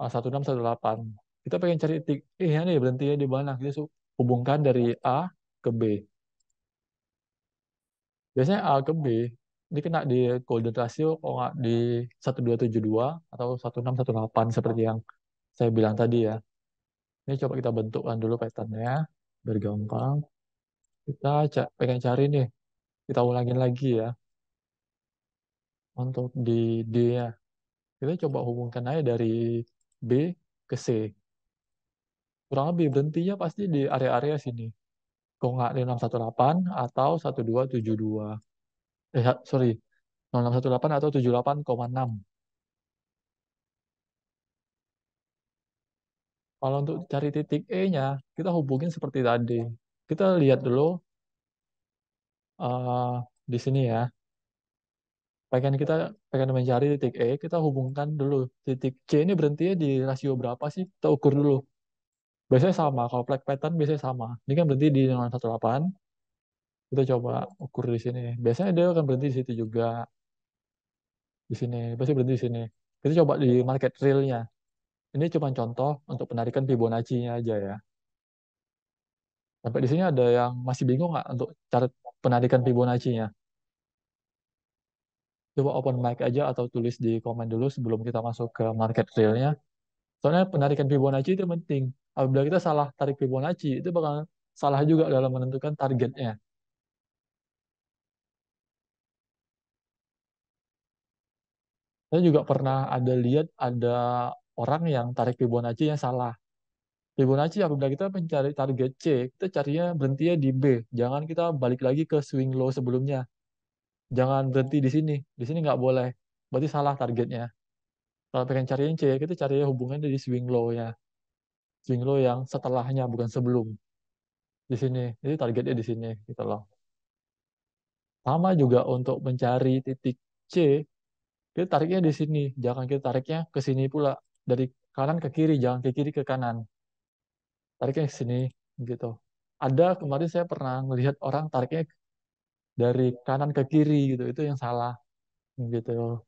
uh, eh, 1618 kita pengen cari titik eh ini berhentinya di mana kita hubungkan dari A ke B biasanya A ke B ini kena di golden ratio kalau nggak di 1272 atau 1618 seperti yang saya bilang tadi ya ini coba kita bentukkan dulu patternnya biar gampang kita pengen cari nih kita ulangin lagi ya untuk di D ya. kita coba hubungkan aja dari B ke C kurang lebih berhentinya pasti di area-area sini kalau nggak 5618 atau 1272. Eh, sorry, 0618 atau 78,6. Kalau untuk cari titik E-nya, kita hubungin seperti tadi. Kita lihat dulu uh, di sini ya. Pengen kita pengen mencari titik E, kita hubungkan dulu titik C ini berhenti di rasio berapa sih? Kita ukur dulu. Biasanya sama, kalau flag pattern biasanya sama. Ini kan berhenti di 018, kita coba ukur di sini. Biasanya dia akan berhenti di situ juga. Di sini, biasanya berhenti di sini. Kita coba di market realnya. Ini cuma contoh untuk penarikan Fibonacci-nya aja ya. Sampai di sini ada yang masih bingung nggak untuk cara penarikan Fibonacci-nya? Coba open mic aja atau tulis di komen dulu sebelum kita masuk ke market realnya. Soalnya penarikan Fibonacci itu penting apabila kita salah tarik Fibonacci itu bakal salah juga dalam menentukan targetnya saya juga pernah ada lihat ada orang yang tarik Fibonacci yang salah Fibonacci apabila kita mencari target C kita carinya berhentinya di B jangan kita balik lagi ke swing low sebelumnya jangan berhenti di sini di sini nggak boleh berarti salah targetnya kalau pengen cariin C kita cari hubungannya di swing low ya Jinglo yang setelahnya bukan sebelum di sini. Jadi targetnya di sini gitu loh. Sama juga untuk mencari titik C, kita tariknya di sini, jangan kita tariknya ke sini pula. Dari kanan ke kiri, jangan ke kiri ke kanan. Tariknya ke sini gitu. Ada kemarin saya pernah melihat orang tariknya dari kanan ke kiri gitu, itu yang salah gitu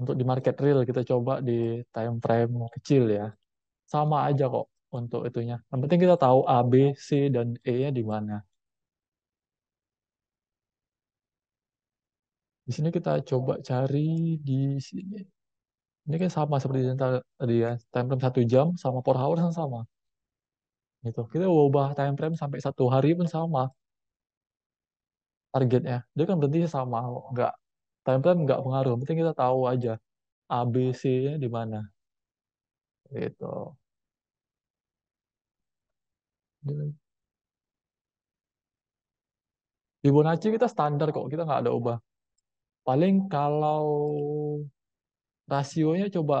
untuk di market real kita coba di time frame kecil ya. Sama aja kok untuk itunya. Yang penting kita tahu A, B, C, dan E-nya di mana. Di sini kita coba cari di sini. Ini kan sama seperti yang tadi ya. Time frame satu jam sama per hour sama. Kan sama. Gitu. Kita ubah time frame sampai satu hari pun sama targetnya. Dia kan berhenti sama, nggak time plan nggak pengaruh penting kita tahu aja ABC-nya di mana gitu di Bonacci kita standar kok kita nggak ada ubah paling kalau rasionya coba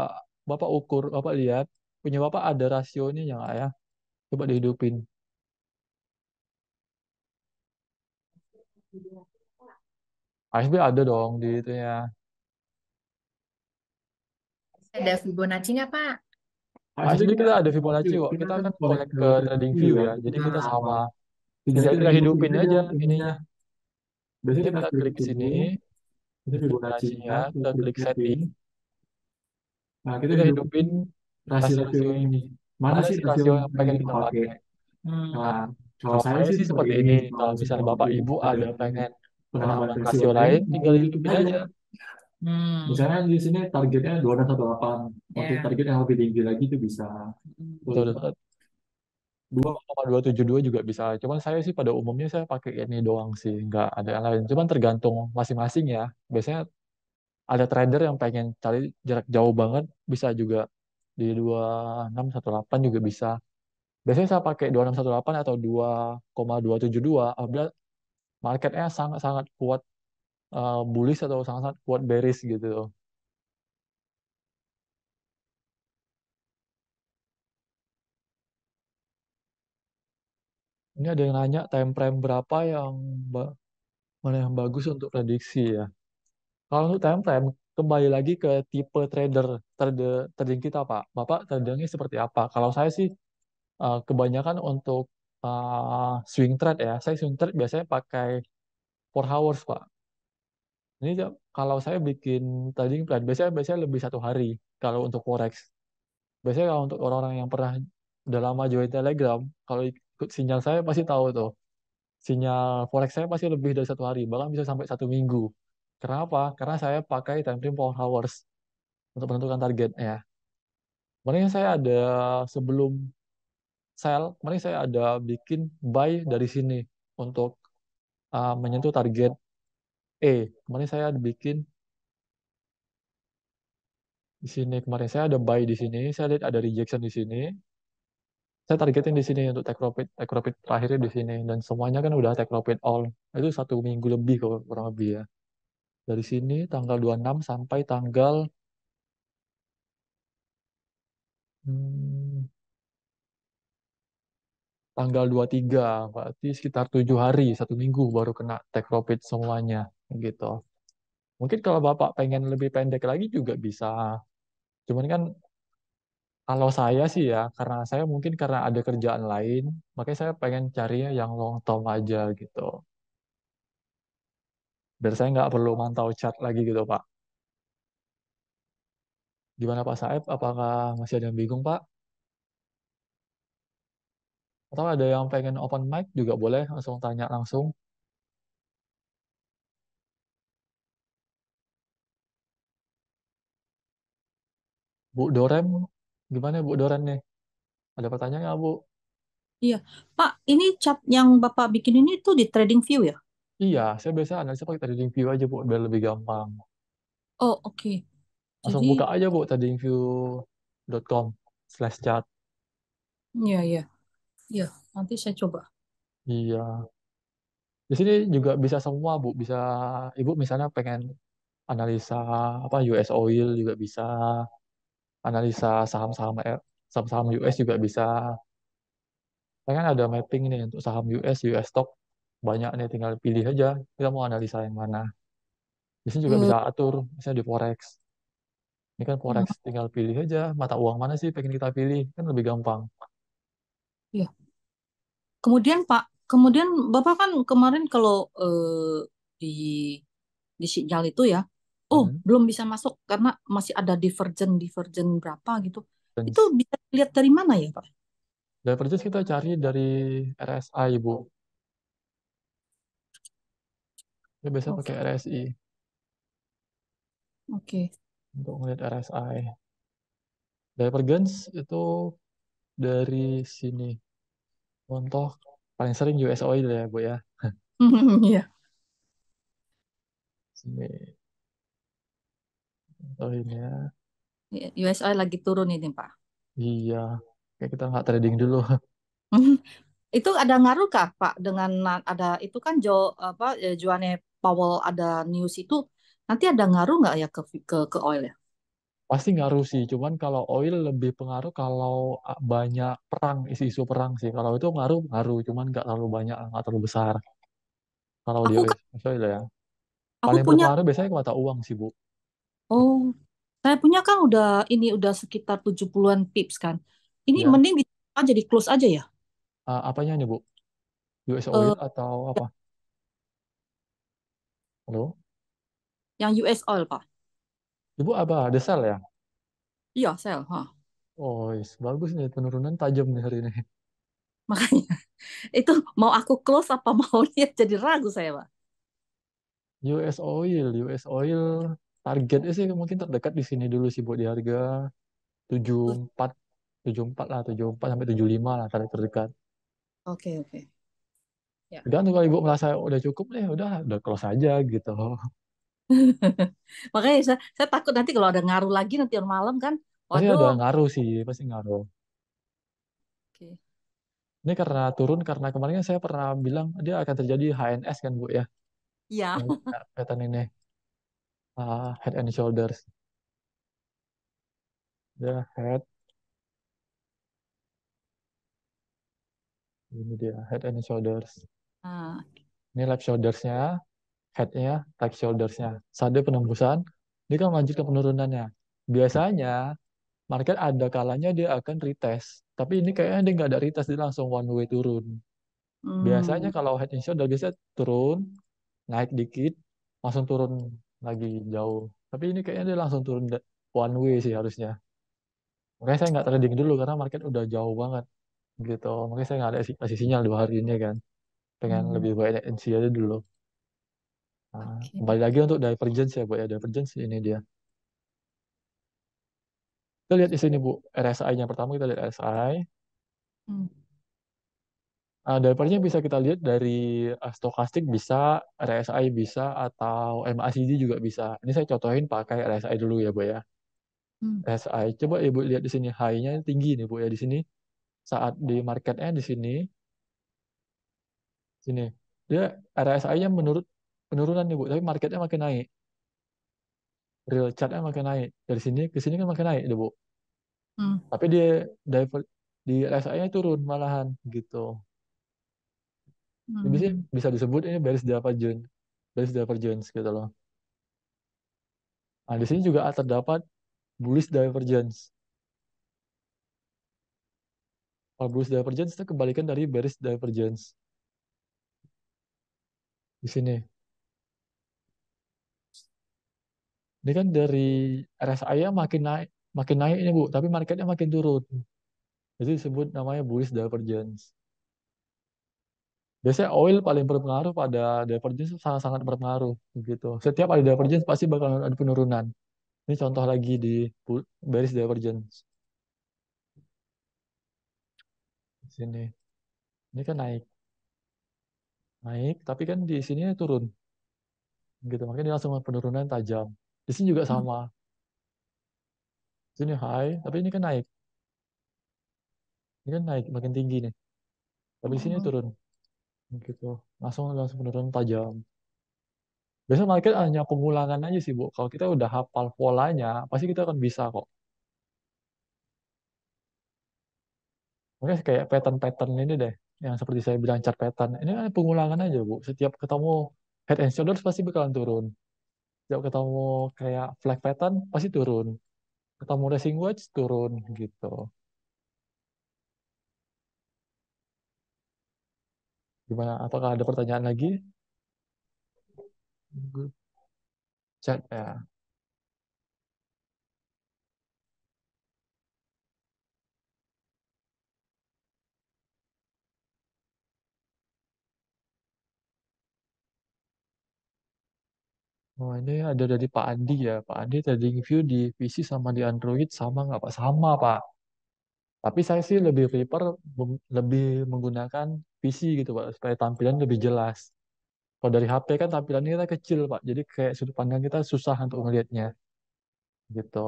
bapak ukur bapak lihat punya bapak ada rasionya ya nggak ya coba dihidupin AFB ada dong di itu ya. Ada Fibonacci-nya, Pak? AFB nah, kita ada Fibonacci kok. Kita kan, kan connect ke trading view kan. ya. Jadi kita nah, sama. Jadi kita hidupin aja ininya. Biasanya kita klik di sini. Ini Fibonacci-nya. Kita klik setting. Nah, kita hidupin rasio ini. Mana sih rasio yang pengen kita pakai? Nah, kalau saya sih seperti ini. Kalau misalnya Bapak Ibu ada pengen Pengalaman nah, lain tinggal dihidupin aja. Hmm. Misalnya di sini targetnya dua 2,18. delapan Yeah. target yang lebih tinggi lagi itu bisa. Hmm. dua Betul, dua tujuh dua juga bisa. Cuman saya sih pada umumnya saya pakai ini doang sih, nggak ada yang lain. Cuman tergantung masing-masing ya. Biasanya ada trader yang pengen cari jarak jauh banget, bisa juga di dua enam satu delapan juga bisa. Biasanya saya pakai dua enam satu delapan atau dua dua 2,272 apabila marketnya sangat-sangat kuat uh, bullish atau sangat-sangat kuat bearish gitu. Ini ada yang nanya time frame berapa yang mana yang bagus untuk prediksi ya. Kalau untuk time frame kembali lagi ke tipe trader trade, trading kita Pak. Bapak tradingnya seperti apa? Kalau saya sih eh, kebanyakan untuk uh, swing trade ya. Saya swing trade biasanya pakai four hours, Pak. Ini kalau saya bikin trading plan, biasanya biasanya lebih satu hari kalau untuk forex. Biasanya kalau untuk orang-orang yang pernah udah lama join Telegram, kalau ikut sinyal saya pasti tahu tuh. Sinyal forex saya pasti lebih dari satu hari, bahkan bisa sampai satu minggu. Kenapa? Karena saya pakai time frame four hours untuk menentukan target ya. Makanya saya ada sebelum sel kemarin saya ada bikin buy dari sini untuk uh, menyentuh target E kemarin saya ada bikin di sini kemarin saya ada buy di sini saya lihat ada rejection di sini saya targetin di sini untuk take profit take profit terakhirnya di sini dan semuanya kan udah take profit all itu satu minggu lebih kurang lebih ya dari sini tanggal 26 sampai tanggal hmm, tanggal 23 berarti sekitar tujuh hari satu minggu baru kena take profit semuanya gitu mungkin kalau bapak pengen lebih pendek lagi juga bisa cuman kan kalau saya sih ya, karena saya mungkin karena ada kerjaan lain, makanya saya pengen cari yang long term aja gitu. Biar saya nggak perlu mantau chart lagi gitu, Pak. Gimana Pak Saeb? Apakah masih ada yang bingung, Pak? Atau ada yang pengen open mic juga boleh langsung tanya langsung. Bu Dorem, gimana Bu Dorem nih? Ada pertanyaan nggak Bu? Iya, Pak, ini cap yang Bapak bikin ini tuh di trading view ya? Iya, saya biasa analisa pakai trading view aja Bu, biar lebih gampang. Oh, oke. Langsung Jadi, buka aja Bu, tradingview.com slash chat. Iya, iya. Iya, nanti saya coba. Iya. Di sini juga bisa semua, Bu. Bisa Ibu misalnya pengen analisa apa US oil juga bisa, analisa saham-saham e, saham-saham US juga bisa. Saya ada mapping nih untuk saham US, US stock banyak nih tinggal pilih aja kita mau analisa yang mana. Di sini juga bisa hmm. atur misalnya di forex. Ini kan forex hmm. tinggal pilih aja mata uang mana sih pengen kita pilih, kan lebih gampang. Iya. Kemudian Pak, kemudian Bapak kan kemarin kalau uh, di di sinyal itu ya, oh hmm. belum bisa masuk karena masih ada divergen divergen berapa gitu. Dan Itu bisa lihat dari mana ya Pak? Divergence kita cari dari RSI ibu. Ya biasa oh. pakai RSI. Oke. Okay. Untuk melihat RSI. Divergence itu dari sini. Contoh paling sering US Oil ya, Bu ya. [laughs] Iya. Sini. ini ya. US Oil lagi turun ini, Pak. Iya. Kayak kita nggak trading dulu. [laughs] itu ada ngaruh kah, Pak, dengan ada itu kan Jo apa eh, Joanne Powell ada news itu nanti ada ngaruh nggak ya ke ke ke oil ya? pasti ngaruh sih cuman kalau oil lebih pengaruh kalau ah, banyak perang isu-isu perang sih kalau itu ngaruh ngaruh cuman nggak terlalu banyak nggak terlalu besar kalau di aku oil, oil ya aku paling punya berpengaruh biasanya ke mata uang sih bu oh saya punya kan udah ini udah sekitar tujuh puluhan pips kan ini ya mending di aja ah, jadi close aja ya uh, apanya nih bu US eh, oil atau apa halo yang US oil Pak Ibu apa? Ada sel ya? Iya, sel. Huh. Oh, yes. bagus nih penurunan tajam nih hari ini. Makanya itu mau aku close apa mau lihat jadi ragu saya, Pak. US Oil, US Oil targetnya sih mungkin terdekat di sini dulu sih buat di harga 74 74 lah, 74 sampai 75 lah target terdekat. Oke, okay, oke. Okay. Ya. Udah kalau Ibu merasa udah cukup nih, udah udah close aja gitu. [laughs] Makanya saya, saya takut nanti kalau ada ngaruh lagi nanti malam kan. Pasti Waduh. ada ngaruh sih, pasti ngaruh. Oke. Ini karena turun karena kemarin kan saya pernah bilang dia akan terjadi HNS kan Bu ya. Iya. Kelihatan ini. Uh, ah, head and shoulders. The ya, head. Ini dia head and shoulders. Ah. Ini lap shouldersnya headnya, tarik shouldersnya. Saat dia penembusan, dia akan ke penurunannya. Biasanya market ada kalanya dia akan retest, tapi ini kayaknya dia nggak ada retest, dia langsung one way turun. Hmm. Biasanya kalau head and shoulder biasanya turun, naik dikit, langsung turun lagi jauh. Tapi ini kayaknya dia langsung turun one way sih harusnya. Makanya saya nggak trading dulu karena market udah jauh banget gitu. Makanya saya nggak ada kasih sinyal dua hari ini kan. Pengen hmm. lebih banyak NC aja dulu. Ah, okay. kembali lagi untuk divergence ya Bu ya, divergence ini dia. Kita lihat di sini Bu, RSI-nya pertama kita lihat RSI. Hmm. Nah, divergence bisa kita lihat dari ah, stokastik bisa, RSI bisa, atau MACD juga bisa. Ini saya contohin pakai RSI dulu ya Bu ya. Hmm. RSI, coba Ibu lihat di sini, high-nya tinggi nih Bu ya di sini. Saat di market end di sini, sini dia RSI-nya menurut penurunan nih Bu, tapi marketnya makin naik. Real chartnya makin naik. Dari sini ke sini kan makin naik deh Bu. Hmm. Tapi dia diver, di RSI-nya turun malahan gitu. Hmm. bisa bisa disebut ini bearish divergence, bearish divergence gitu loh. Nah, di sini juga terdapat bullish divergence. Kalau bullish divergence itu kebalikan dari bearish divergence. Di sini. Ini kan dari RSI makin naik, makin naik ini Bu, tapi marketnya makin turun. Jadi disebut namanya bullish divergence. Biasanya oil paling berpengaruh pada divergence sangat-sangat berpengaruh begitu. Setiap ada divergence pasti bakal ada penurunan. Ini contoh lagi di bearish divergence. Di sini. Ini kan naik. Naik, tapi kan di sini turun. Gitu, makanya dia langsung penurunan tajam. Di sini juga hmm. sama. Di sini high, tapi ini kan naik. Ini kan naik, makin tinggi nih. Tapi di sini hmm. turun. Gitu. Langsung langsung menurun tajam. Biasa market hanya pengulangan aja sih, Bu. Kalau kita udah hafal polanya, pasti kita akan bisa kok. Oke, kayak pattern-pattern ini deh, yang seperti saya bilang chart pattern. Ini kan pengulangan aja, Bu. Setiap ketemu head and shoulders pasti bakalan turun setiap ketemu kayak flag pattern pasti turun ketemu racing wedge turun gitu gimana apakah ada pertanyaan lagi chat ya Oh, ini ada dari Pak Andi ya. Pak Andi tadi review di PC sama di Android sama nggak Pak? Sama Pak. Tapi saya sih lebih prefer lebih menggunakan PC gitu Pak, supaya tampilan lebih jelas. Kalau dari HP kan tampilannya kita kecil Pak, jadi kayak sudut pandang kita susah untuk melihatnya gitu.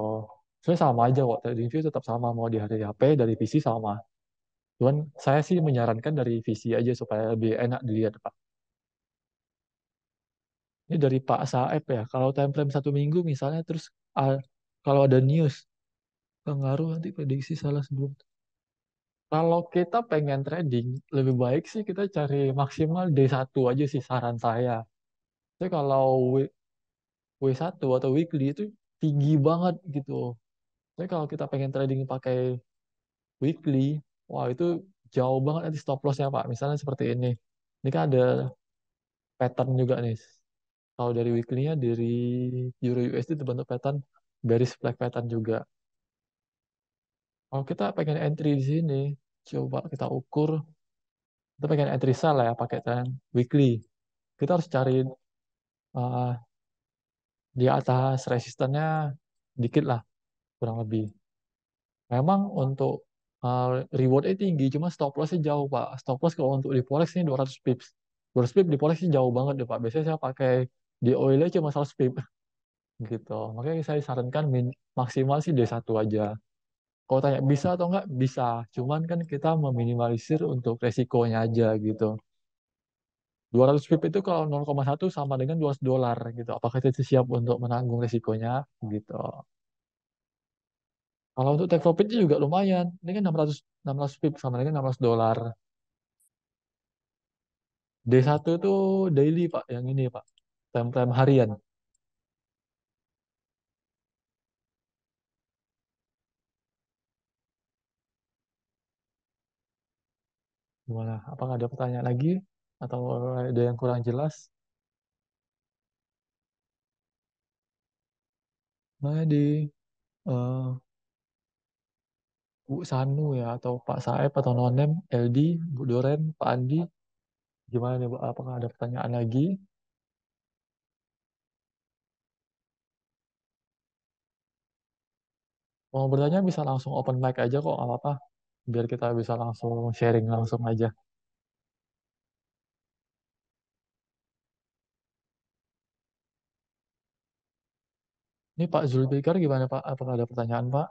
Sebenarnya sama aja kok, dari review tetap sama mau di HP, dari PC sama. Cuman saya sih menyarankan dari PC aja supaya lebih enak dilihat Pak ini dari Pak Saep ya kalau time frame satu minggu misalnya terus uh, kalau ada news pengaruh nanti prediksi salah sebelum kalau kita pengen trading, lebih baik sih kita cari maksimal D1 aja sih saran saya. Jadi kalau W, W1 atau weekly itu tinggi banget gitu. Jadi kalau kita pengen trading pakai weekly, wah itu jauh banget nanti stop lossnya Pak. Misalnya seperti ini. Ini kan ada pattern juga nih kalau dari weekly-nya dari Euro USD terbentuk pattern bearish flag pattern juga. Kalau kita pengen entry di sini, coba kita ukur. Kita pengen entry sell ya pakai trend weekly. Kita harus cari uh, di atas resistennya dikit lah, kurang lebih. Memang untuk uh, eh, rewardnya tinggi, cuma stop lossnya jauh pak. Stop loss kalau untuk di forex ini 200 pips. 200 pips di forex jauh banget deh pak. Biasanya saya pakai di oil cuma masalah speed [laughs] gitu makanya saya sarankan min, maksimal sih D1 aja kalau tanya bisa atau enggak bisa cuman kan kita meminimalisir untuk resikonya aja gitu 200 pip itu kalau 0,1 sama dengan 200 dolar gitu apakah kita siap untuk menanggung resikonya gitu kalau untuk take profit juga lumayan ini kan 600 600 pip sama dengan 600 dolar D1 itu daily Pak yang ini Pak time-time harian. Gimana? Apakah ada pertanyaan lagi? Atau ada yang kurang jelas? Nah, di uh, eh, Bu Sanu ya, atau Pak Saep atau Nonem, LD, Bu Doren, Pak Andi, gimana nih, Bu? Apakah ada pertanyaan lagi? mau bertanya bisa langsung open mic aja kok nggak apa-apa biar kita bisa langsung sharing langsung aja ini Pak Zulfikar gimana Pak apakah ada pertanyaan Pak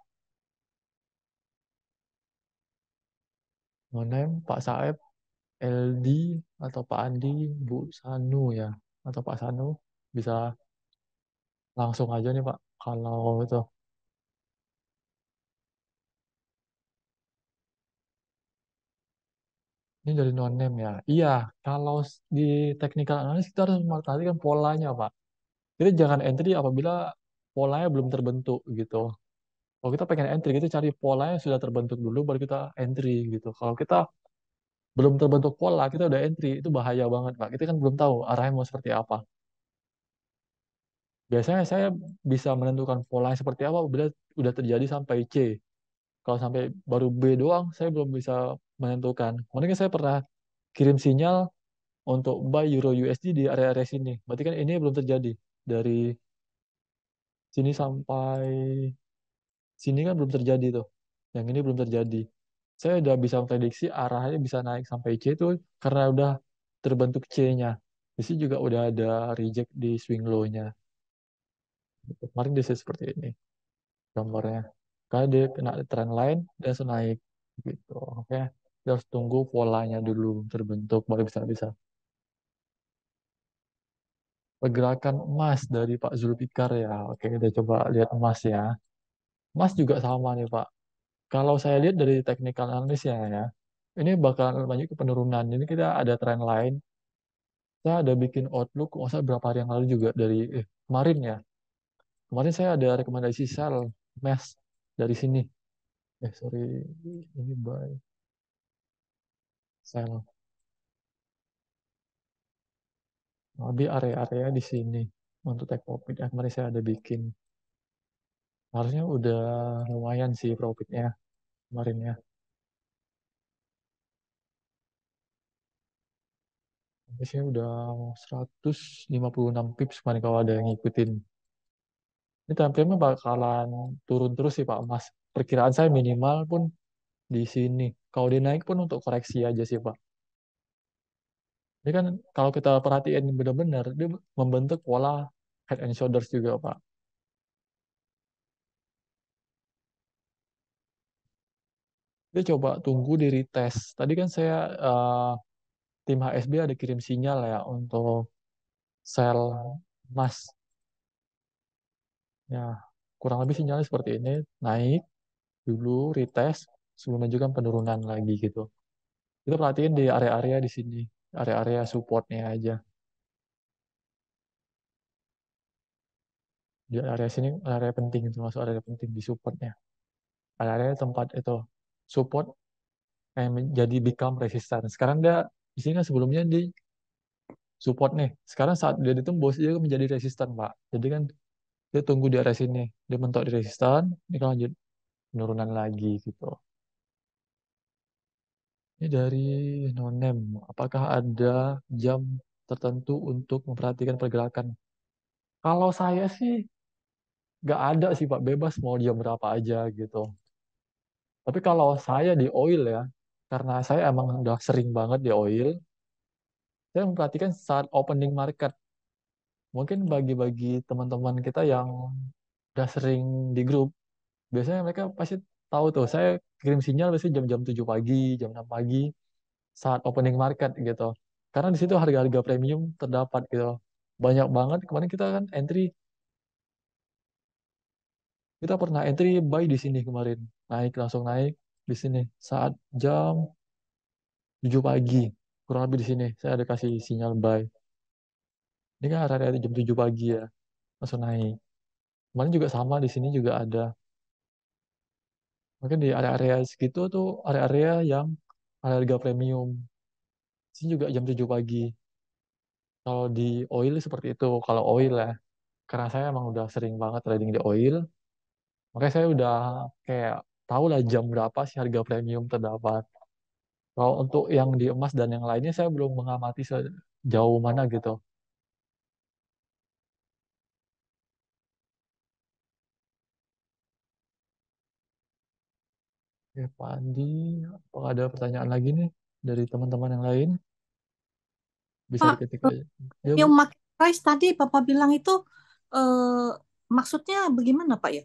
Monem Pak Saeb LD atau Pak Andi Bu Sanu ya atau Pak Sanu bisa langsung aja nih Pak kalau itu Ini dari non name ya. Iya, kalau di technical analysis kita harus memperhatikan polanya, Pak. Jadi jangan entry apabila polanya belum terbentuk gitu. Kalau kita pengen entry, kita cari pola yang sudah terbentuk dulu baru kita entry gitu. Kalau kita belum terbentuk pola, kita udah entry, itu bahaya banget, Pak. Kita kan belum tahu arahnya mau seperti apa. Biasanya saya bisa menentukan pola seperti apa bila udah terjadi sampai C. Kalau sampai baru B doang, saya belum bisa menentukan. Mungkin saya pernah kirim sinyal untuk buy euro USD di area-area sini. Berarti kan ini belum terjadi dari sini sampai sini kan belum terjadi tuh. Yang ini belum terjadi. Saya udah bisa prediksi arahnya bisa naik sampai C itu karena udah terbentuk C-nya. Di sini juga udah ada reject di swing low-nya. Kemarin dia seperti ini gambarnya. Karena dia kena trend line dan naik gitu. Oke. Okay harus tunggu polanya dulu terbentuk baru bisa bisa. Pergerakan emas dari Pak Zulfikar ya. Oke, kita coba lihat emas ya. Emas juga sama nih Pak. Kalau saya lihat dari technical analysis ya, ya ini bakalan lanjut ke penurunan. Ini kita ada tren lain. Saya ada bikin outlook, masa berapa hari yang lalu juga dari eh, kemarin ya. Kemarin saya ada rekomendasi sell mass dari sini. Eh sorry, ini baik sel. Lebih oh, di area-area di sini untuk take profit ya kemarin saya ada bikin. Harusnya udah lumayan sih profitnya kemarin ya. Biasanya udah 156 pips kemarin kalau ada yang ngikutin. Ini time bakalan turun terus sih Pak Mas. Perkiraan saya minimal pun di sini. Kalau dia naik pun untuk koreksi aja sih, Pak. Ini kan kalau kita perhatiin benar-benar, dia membentuk pola head and shoulders juga, Pak. Dia coba tunggu di retest. Tadi kan saya uh, tim HSB ada kirim sinyal ya untuk sel emas. Ya, kurang lebih sinyalnya seperti ini. Naik dulu, retest, sebelumnya juga penurunan lagi gitu. Kita perhatiin di area-area di sini, area-area supportnya aja. Di area sini area penting, itu masuk area penting di supportnya. Area-area tempat itu support yang menjadi become resistant. Sekarang dia di sini kan sebelumnya di support nih. Sekarang saat dia ditembus dia menjadi resistant Pak. Jadi kan dia tunggu di area sini, dia mentok di resistant ini kan lanjut penurunan lagi gitu. Ini dari nonem. Apakah ada jam tertentu untuk memperhatikan pergerakan? Kalau saya sih nggak ada sih Pak, bebas mau jam berapa aja gitu. Tapi kalau saya di oil ya, karena saya emang udah sering banget di oil, saya memperhatikan saat opening market. Mungkin bagi-bagi teman-teman kita yang udah sering di grup, biasanya mereka pasti tahu tuh saya kirim sinyal biasanya jam-jam tujuh pagi, jam enam pagi saat opening market gitu. Karena di situ harga-harga premium terdapat gitu. Banyak banget kemarin kita kan entry kita pernah entry buy di sini kemarin. Naik langsung naik di sini saat jam tujuh pagi. Kurang lebih di sini saya ada kasih sinyal buy. Ini kan hari-hari jam tujuh pagi ya. Langsung naik. Kemarin juga sama di sini juga ada mungkin di area-area segitu tuh area-area yang harga premium sih juga jam 7 pagi kalau di oil seperti itu kalau oil ya karena saya emang udah sering banget trading di oil makanya saya udah kayak tahu lah jam berapa sih harga premium terdapat kalau untuk yang di emas dan yang lainnya saya belum mengamati sejauh mana gitu Oke, Pak Andi, apakah ada pertanyaan lagi nih dari teman-teman yang lain? Bisa Pak, diketik aja. Ya, yang market price tadi Bapak bilang itu eh, maksudnya bagaimana Pak ya?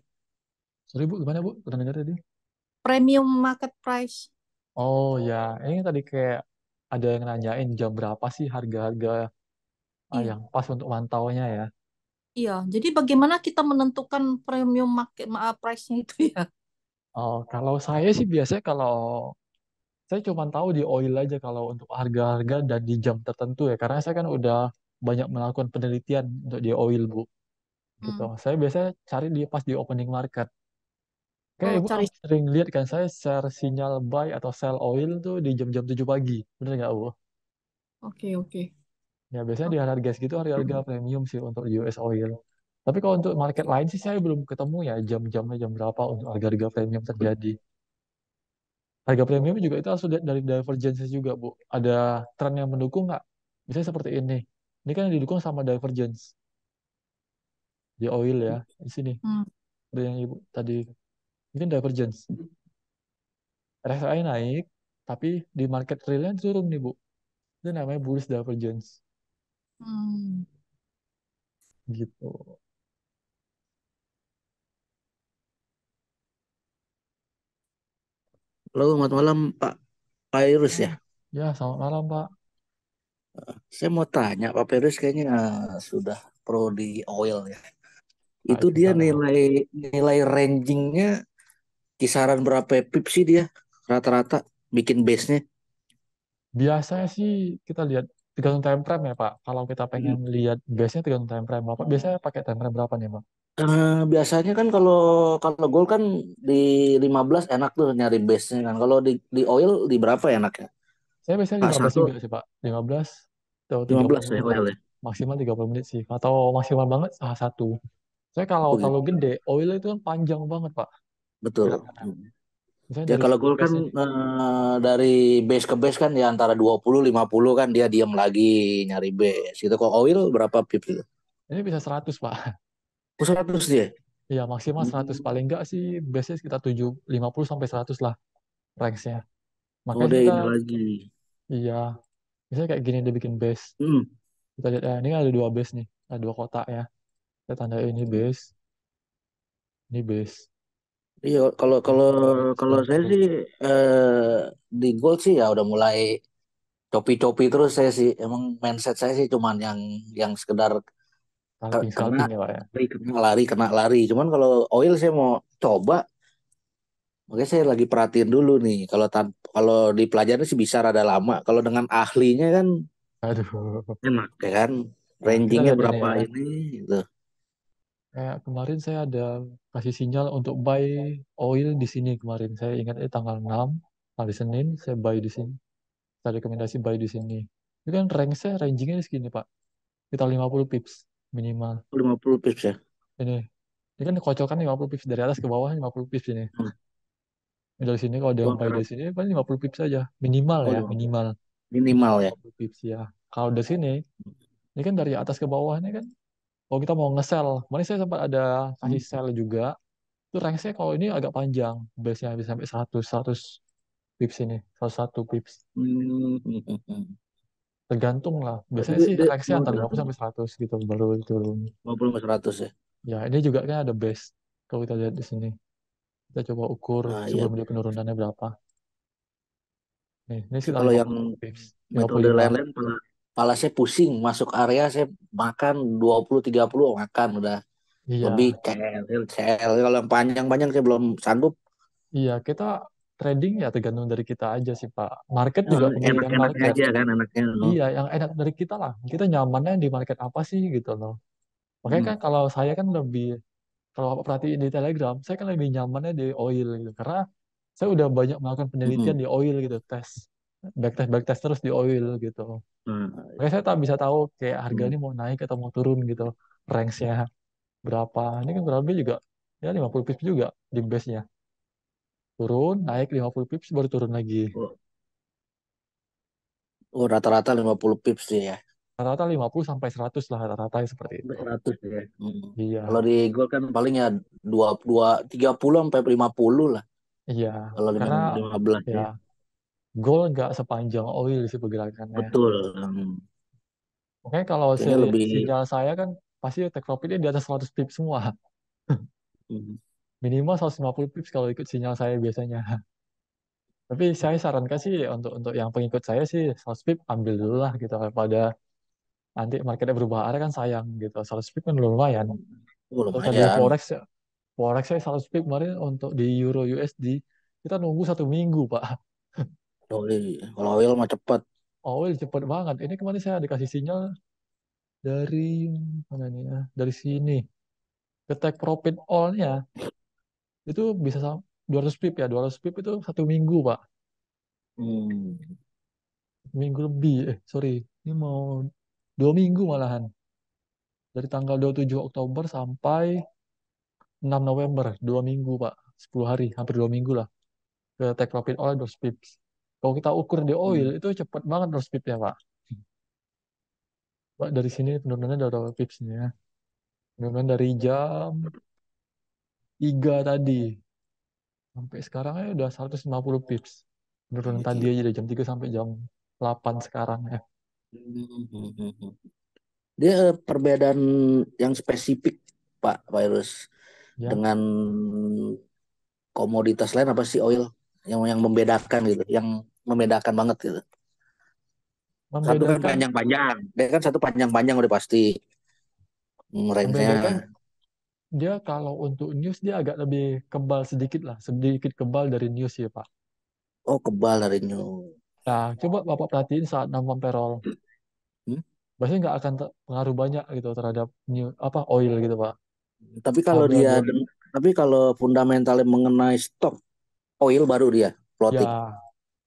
Sorry Bu, gimana Bu? Kurang dengar tadi. Premium market price. Oh ya, ini tadi kayak ada yang nanyain jam berapa sih harga-harga ah, iya. yang pas untuk mantaunya ya. Iya, jadi bagaimana kita menentukan premium market price-nya itu ya? Oh, kalau saya sih biasanya kalau saya cuma tahu di oil aja kalau untuk harga-harga dan di jam tertentu ya. Karena saya kan udah banyak melakukan penelitian untuk di oil, Bu. Gitu. Hmm. Saya biasanya cari di pas di opening market. Kayak Oh, Ibu kan cari. sering lihat kan saya share sinyal buy atau sell oil tuh di jam-jam 7 pagi. Bener nggak, Bu? Oke, oke. Ya, biasanya di oh. harga segitu harga-harga hmm. premium sih untuk US oil. Tapi kalau untuk market lain sih saya belum ketemu ya jam-jamnya jam berapa untuk harga-harga premium terjadi. Harga premium juga itu harus dari divergence juga, Bu. Ada tren yang mendukung nggak? Bisa seperti ini. Ini kan yang didukung sama divergence di oil ya, di sini. Hmm. yang Ibu tadi mungkin kan divergence. RSI naik, tapi di market realnya turun nih, Bu. Itu namanya bullish divergence. Hmm. Gitu. Halo, selamat malam Pak Pairus ya. Ya, selamat malam Pak. Eh, saya mau tanya Pak Pairus kayaknya eh, sudah pro di oil ya. Ah, Itu dia nilai nilai rangingnya kisaran berapa pip sih dia rata-rata bikin base-nya? Biasanya sih kita lihat tergantung time frame ya Pak. Kalau kita pengen hmm. lihat nya tergantung time frame. Bapak biasanya pakai time frame berapa nih Pak? Eh, biasanya kan kalau kalau gol kan di 15 enak tuh nyari base-nya kan. Kalau di di oil di berapa enaknya? Saya biasanya nah, lima 15 juga sih, Pak. 15 atau 15 belas ya, oil ya. Maksimal 30 menit sih atau maksimal banget salah satu. Saya kalau oh, kalau gede oil itu kan panjang banget, Pak. Betul. Hmm. Misalnya ya kalau gol kan uh, dari base ke base kan ya antara lima 50 kan dia diam lagi nyari base. Itu kok oil berapa pip itu? Ini bisa 100, Pak. Oh, 100 dia? Iya, maksimal 100. Hmm. Paling enggak sih biasanya kita lima 50 sampai 100 lah ranksnya. Makanya oh, Udah kita, ini lagi. iya, misalnya kayak gini dia bikin base. Hmm. Kita lihat, ya, ini ada dua base nih, ada dua kotak ya. Kita tanda ini base, ini base. Iya, kalau kalau kalau saya sih eh, di Gold sih ya udah mulai topi-topi terus saya sih. Emang mindset saya sih cuman yang yang sekedar karena kena, ya, ya? Lari, kena lari, kena lari. Cuman kalau oil saya mau coba, makanya saya lagi perhatiin dulu nih. Kalau tan kalau di pelajaran sih bisa rada lama. Kalau dengan ahlinya kan, aduh, enak ya kan. Rangingnya berapa ini? Ya, ini, gitu. Kayak eh, kemarin saya ada kasih sinyal untuk buy oil di sini kemarin. Saya ingat eh tanggal 6, hari Senin, saya buy di sini. Saya rekomendasi buy di sini. Itu kan range saya, rangingnya segini Pak. Kita 50 pips minimal 50 pips ya ini ini kan kocokan 50 pips dari atas ke bawah 50 pips ini hmm. dari sini kalau diampai dari sini paling 50 pips saja minimal oh, ya minimal minimal ya 50 pips ya kalau dari sini ini kan dari atas ke bawah ini kan kalau kita mau ngesel mana saya sempat ada kasih hmm. sel juga itu range saya kalau ini agak panjang base-nya bisa sampai 100 100 pips ini 101 pips hmm, hmm, hmm, tergantung lah biasanya sih koleksi antara 50 sampai 100 gitu baru turun 50 sampai 100 ya ya ini juga kan ada base kalau kita lihat di sini kita coba ukur nah, sebelum iya. dia penurunannya berapa nih ini sih kalau yang metode lain-lain pala, saya pusing masuk area saya makan 20 30 makan udah iya. lebih CL CL kalau yang panjang-panjang saya belum sanggup iya kita trading ya tergantung dari kita aja sih Pak. Market hmm, juga oh, enak market. Aja kan anaknya. Iya, yang enak dari kita lah. Kita nyamannya di market apa sih gitu loh. Makanya hmm. kan kalau saya kan lebih kalau perhatiin di Telegram, saya kan lebih nyamannya di oil gitu. Karena saya udah banyak melakukan penelitian hmm. di oil gitu, tes backtest backtest terus di oil gitu. Hmm. Makanya saya tak bisa tahu kayak harga hmm. ini mau naik atau mau turun gitu, range-nya berapa. Ini kan berapa juga ya 50 pips juga di base-nya turun naik 50 pips baru turun lagi oh, oh rata-rata 50 pips sih ya rata-rata 50 sampai 100 lah rata-rata seperti itu 100 ya hmm. iya kalau di gol kan paling ya 22 30 sampai 50 lah iya kalau di karena 15 ya, ya. gol nggak sepanjang oil sih pergerakannya betul hmm. Oke, kalau si, lebih... sinyal saya kan pasti ya, take profitnya di atas 100 pip semua. Hmm minimal 150 pips kalau ikut sinyal saya biasanya. [laughs] Tapi saya sarankan sih untuk untuk yang pengikut saya sih 100 pips ambil dulu lah gitu Pada nanti marketnya berubah arah kan sayang gitu. 100 pips kan lumayan. Oh, lumayan. ada forex ya, forex saya 100 pips kemarin untuk di euro USD kita nunggu satu minggu pak. Doli, [laughs] kalau oil mah cepat. Oil cepat banget. Ini kemarin saya dikasih sinyal dari mana nih ya? Dari sini. Ke take profit all-nya itu bisa 200 pip ya 200 pip itu satu minggu pak hmm. minggu lebih eh sorry ini mau dua minggu malahan dari tanggal 27 Oktober sampai 6 November dua minggu pak 10 hari hampir dua minggu lah ke take profit oleh 200 pip kalau kita ukur di oil hmm. itu cepet banget 200 ya pak Pak, dari sini penurunannya ada berapa pips ya? Penurunan dari jam tiga tadi sampai sekarang ya udah 150 pips menurun iya, tadi iya. aja dari jam tiga sampai jam delapan sekarang ya dia eh, perbedaan yang spesifik Pak Virus ya. dengan komoditas lain apa sih oil yang yang membedakan gitu yang membedakan banget gitu membedakan. satu kan panjang-panjang dia kan satu panjang-panjang udah pasti range dia kalau untuk news dia agak lebih kebal sedikit lah, sedikit kebal dari news ya Pak. Oh, kebal dari news. Nah, coba Bapak perhatiin saat nambang perol. Hmm? Biasanya nggak akan pengaruh banyak gitu terhadap news apa oil gitu Pak. Tapi kalau Sambil dia tapi kalau fundamentalnya mengenai stok oil baru dia floating. Ya,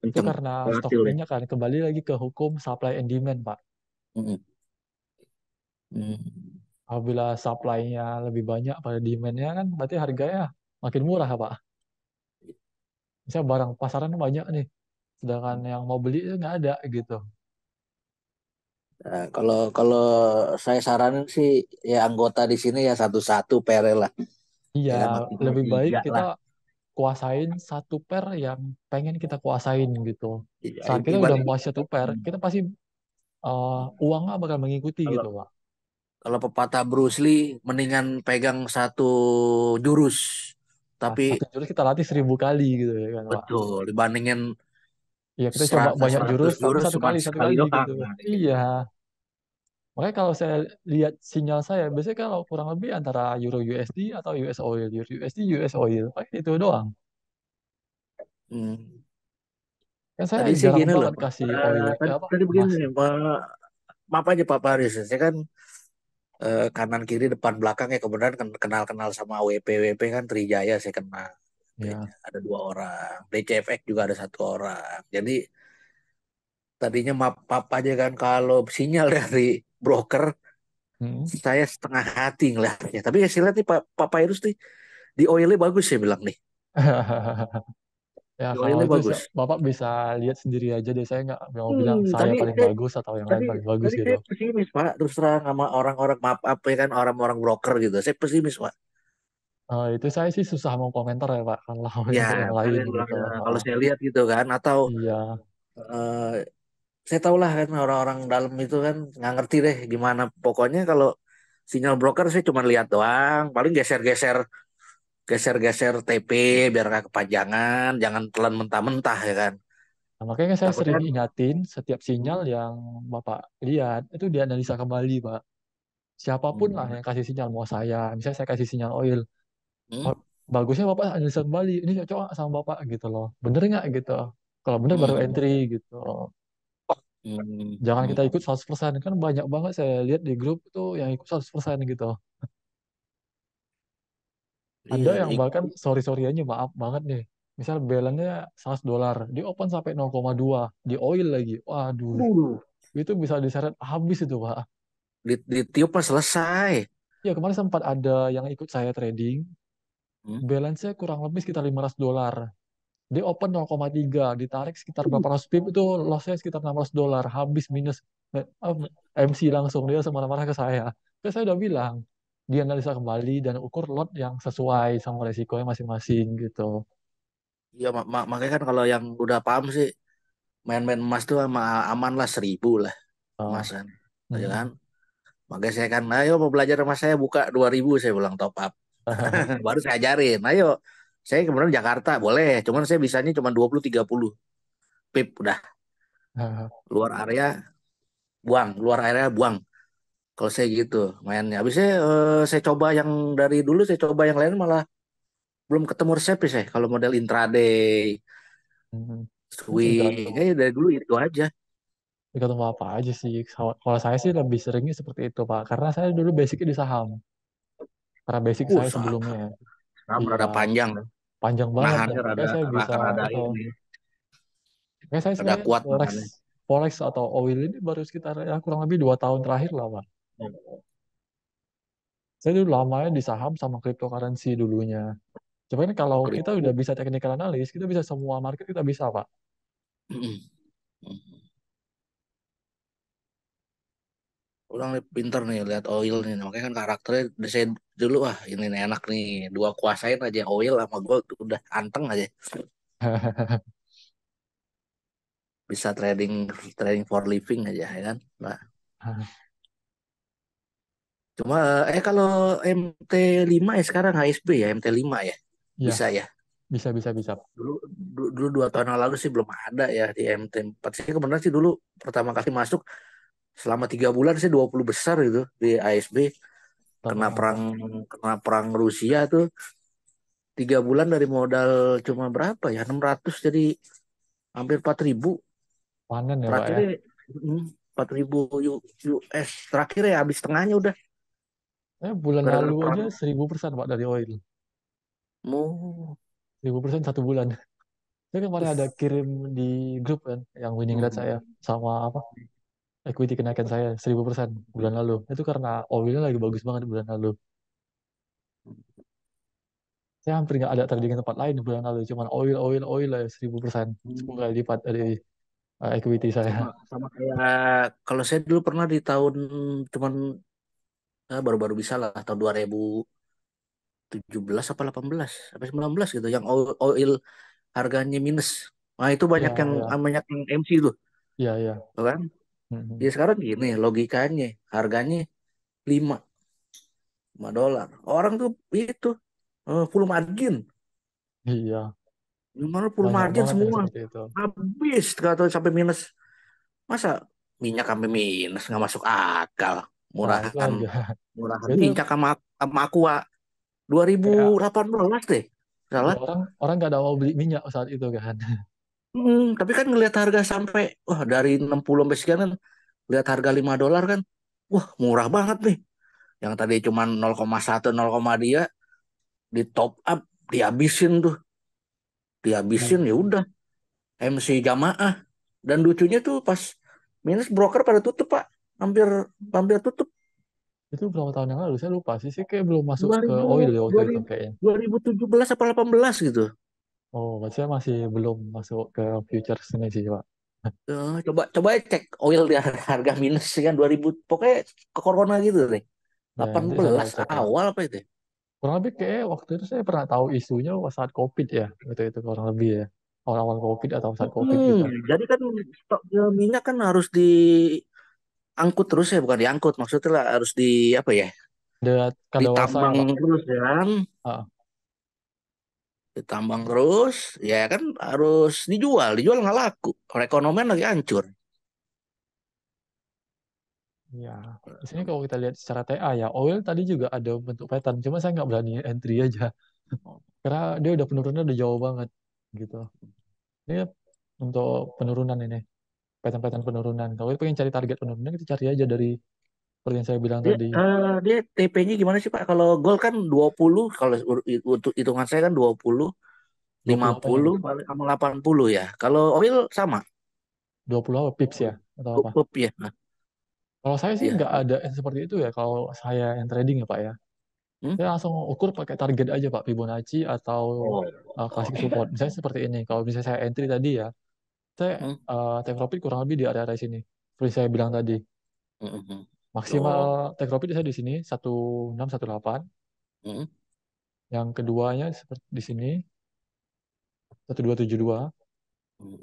itu karena stok minyak kan kembali lagi ke hukum supply and demand Pak. Hmm. Hmm apabila supply-nya lebih banyak pada demand-nya kan berarti harganya makin murah apa? Pak. Misalnya barang pasaran banyak nih, sedangkan yang mau beli itu nggak ada gitu. Nah, kalau kalau saya saranin sih ya anggota di sini ya satu-satu per lah. Iya, lebih baik kita kuasain satu per yang pengen kita kuasain gitu. Ya, Saat kita udah kuasai satu per, hmm. kita pasti uh, uangnya bakal mengikuti kalau, gitu, Pak kalau pepatah Bruce Lee mendingan pegang satu jurus nah, tapi satu jurus kita latih seribu kali gitu ya kan betul dibandingin ya kita coba banyak jurus, jurus satu kali satu kali gitu. Nah, iya. Gitu. Makanya kalau saya lihat sinyal saya, biasanya kalau kurang lebih antara Euro USD atau US Oil, Euro USD US Oil, pakai itu doang. Hmm. Kan saya tadi sih gini loh, kasih oil. Uh, tadi, apa? begini Mas. Pak, maaf aja Pak Paris, saya kan Eh, kanan kiri depan belakang ya kemudian kenal kenal sama WP WP kan Trijaya saya kenal ya. ada dua orang DCFX juga ada satu orang jadi tadinya map map aja kan kalau sinyal dari [laughs] broker hmm. saya setengah hati ngelihatnya tapi hasilnya nih Pak Pak Irus nih di oilnya bagus ya bilang nih [laughs] Ya kali kalau itu bagus. Bapak bisa lihat sendiri aja deh saya nggak mau hmm, bilang saya tapi, paling saya, bagus atau yang tapi, lain paling bagus tadi gitu. Saya pesimis Pak, terus terang sama orang-orang maaf apa ya kan orang-orang broker gitu. Saya pesimis Pak. Oh itu saya sih susah mau komentar ya Pak kalau [laughs] ya, yang lain. Gitu, ya, kalau saya lihat gitu kan atau iya. Uh, saya lah kan orang-orang dalam itu kan nggak ngerti deh gimana. Pokoknya kalau sinyal broker saya cuma lihat doang, paling geser-geser geser-geser TP biar gak kepanjangan, jangan telan mentah-mentah ya kan. Nah, makanya saya Takutnya... sering ingatin setiap sinyal yang Bapak lihat itu dianalisa kembali, Pak. Siapapun hmm. lah yang kasih sinyal mau saya, misalnya saya kasih sinyal oil. Hmm. Oh, bagusnya Bapak analisa kembali, ini cocok sama Bapak gitu loh. Bener nggak gitu? Kalau bener hmm. baru entry gitu. Hmm. Jangan hmm. kita ikut 100%, kan banyak banget saya lihat di grup itu yang ikut 100% gitu. Ada iya, yang bahkan sorry-sorry aja maaf banget nih. Misal balance-nya 100 dolar, di open sampai 0,2, di oil lagi. Waduh, Buruh. itu bisa diseret habis itu, Pak. Di- tiup pas selesai. Ya, kemarin sempat ada yang ikut saya trading, Hmm. balance-nya kurang lebih sekitar 500 dolar. di open 0,3, ditarik sekitar berapa ratus pip itu loss-nya sekitar 600 dolar, habis minus. Eh, MC langsung dia semarah-marah ke saya. Kan saya udah bilang dianalisa kembali dan ukur lot yang sesuai sama resikonya masing-masing gitu. Iya mak mak makanya kan kalau yang udah paham sih main-main emas tuh ama aman lah seribu lah ah. emasan, oh. Ya hmm. kan? Makanya saya kan, ayo mau belajar emas saya buka dua ribu saya bilang top up. [laughs] Baru saya ajarin, ayo. Saya kemudian Jakarta, boleh. Cuman saya bisanya cuma dua puluh tiga puluh Pip, udah. Luar area, buang. Luar area, buang. Kalau saya gitu mainnya. Abisnya, saya, eh, saya coba yang dari dulu saya coba yang lain malah belum ketemu resep saya. Kalau model intraday, hmm. swing, kayak dari dulu itu aja. Tergantung apa aja sih. Kalau saya sih lebih seringnya seperti itu Pak. Karena saya dulu basicnya di saham. Karena basic uh, saya sebelumnya. Saham ya, rada panjang. Panjang banget. Nah, ya. ada, saya bisa. ada ini. saya ada kuat forex, forex atau oil ini baru sekitar ya kurang lebih dua tahun terakhir lah Pak. Saya dulu lamanya di saham sama cryptocurrency dulunya. Coba kan kalau kita udah bisa technical analis, kita bisa semua market kita bisa, Pak. Orang pinter nih lihat oil nih, makanya kan karakternya udah saya dulu ah ini nih enak nih dua kuasain aja oil sama gold udah anteng aja. [laughs] bisa trading trading for living aja ya kan, nah. [laughs] Cuma eh kalau MT5 ya sekarang HSB ya MT5 ya. ya. Bisa ya. Bisa bisa bisa. Dulu, dulu dulu dua tahun lalu sih belum ada ya di MT4 sih kebenaran sih dulu pertama kali masuk selama tiga bulan sih 20 besar itu di ASB kena perang kena perang Rusia tuh tiga bulan dari modal cuma berapa ya 600 jadi hampir 4000 panen ya terakhir, Pak ya 4000 mm, US terakhir ya habis tengahnya udah Eh bulan per lalu aja seribu persen Pak dari oil. Mau. Oh. Seribu persen satu bulan. Saya kan kemarin ada kirim di grup kan yang winning rate hmm. saya sama apa equity kenaikan saya seribu persen bulan lalu. Itu karena oilnya lagi bagus banget bulan lalu. Saya hampir nggak ada trading tempat lain bulan lalu, cuman oil oil oil lah seribu persen hmm. Semoga lipat dari eh, equity saya. sama sama kayak kalau saya dulu pernah di tahun cuman Ah, baru-baru bisa lah tahun 2017 apa 18 apa 19 gitu yang oil, oil harganya minus. Nah itu banyak ya, yang ya. Ah, banyak yang MC tuh. Iya iya. Kan? Mm-hmm. Ya sekarang gini logikanya harganya 5 5 dolar. Orang tuh itu eh, full margin. Iya. Gimana full banyak margin semua. Habis kata sampai minus. Masa minyak sampai minus nggak masuk akal murahan nah, murahan Incak sama, dua ribu 2018 ya. deh salah orang orang nggak ada mau beli minyak saat itu kan hmm, tapi kan ngelihat harga sampai wah dari 60 sampai sekian kan lihat harga lima dolar kan wah murah banget nih yang tadi cuma nol koma satu nol koma dia di top up dihabisin tuh dihabisin nah. ya udah MC jamaah dan lucunya tuh pas minus broker pada tutup pak hampir hampir tutup itu berapa tahun yang lalu saya lupa sih sih kayak belum masuk 2000, ke oil ya waktu 2000, itu kayaknya 2017 apa 18 gitu oh maksudnya masih belum masuk ke future sini sih pak uh, coba coba cek oil di harga minus kan ya, 2000 pokoknya ke corona gitu deh 18 ya, ya, awal apa itu ya? kurang lebih kayak waktu itu saya pernah tahu isunya saat covid ya gitu itu kurang lebih ya awal-awal covid atau saat covid hmm, gitu jadi kan stok minyak kan harus di angkut terus ya bukan diangkut maksudnya lah harus di apa ya Dekat ditambang terus ya kan uh. ditambang terus ya kan harus dijual dijual nggak laku perekonomian lagi hancur Ya, di sini kalau kita lihat secara TA ya, oil tadi juga ada bentuk pattern, cuma saya nggak berani entry aja. Karena dia udah penurunannya udah jauh banget gitu. Ini untuk penurunan ini pattern-pattern penurunan. Kalau pengen cari target penurunan, kita cari aja dari seperti yang saya bilang dia, tadi. Uh, dia TP-nya gimana sih Pak? Kalau gol kan 20, kalau untuk hitungan saya kan 20, 50 paling sama 80 ya. Kalau oil sama. 20 apa pips ya atau apa? Pup, ya. Kalau saya sih iya. nggak ya. ada yang seperti itu ya kalau saya yang trading ya Pak ya. Hmm? Saya langsung ukur pakai target aja Pak Fibonacci atau oh. uh, eh, klasik support. Misalnya seperti ini. Kalau misalnya saya entry tadi ya, saya hmm. uh, take profit kurang lebih di area-area sini seperti saya bilang tadi hmm. maksimal oh. take profit saya di sini 1618 hmm. yang keduanya seperti di sini 1272 hmm.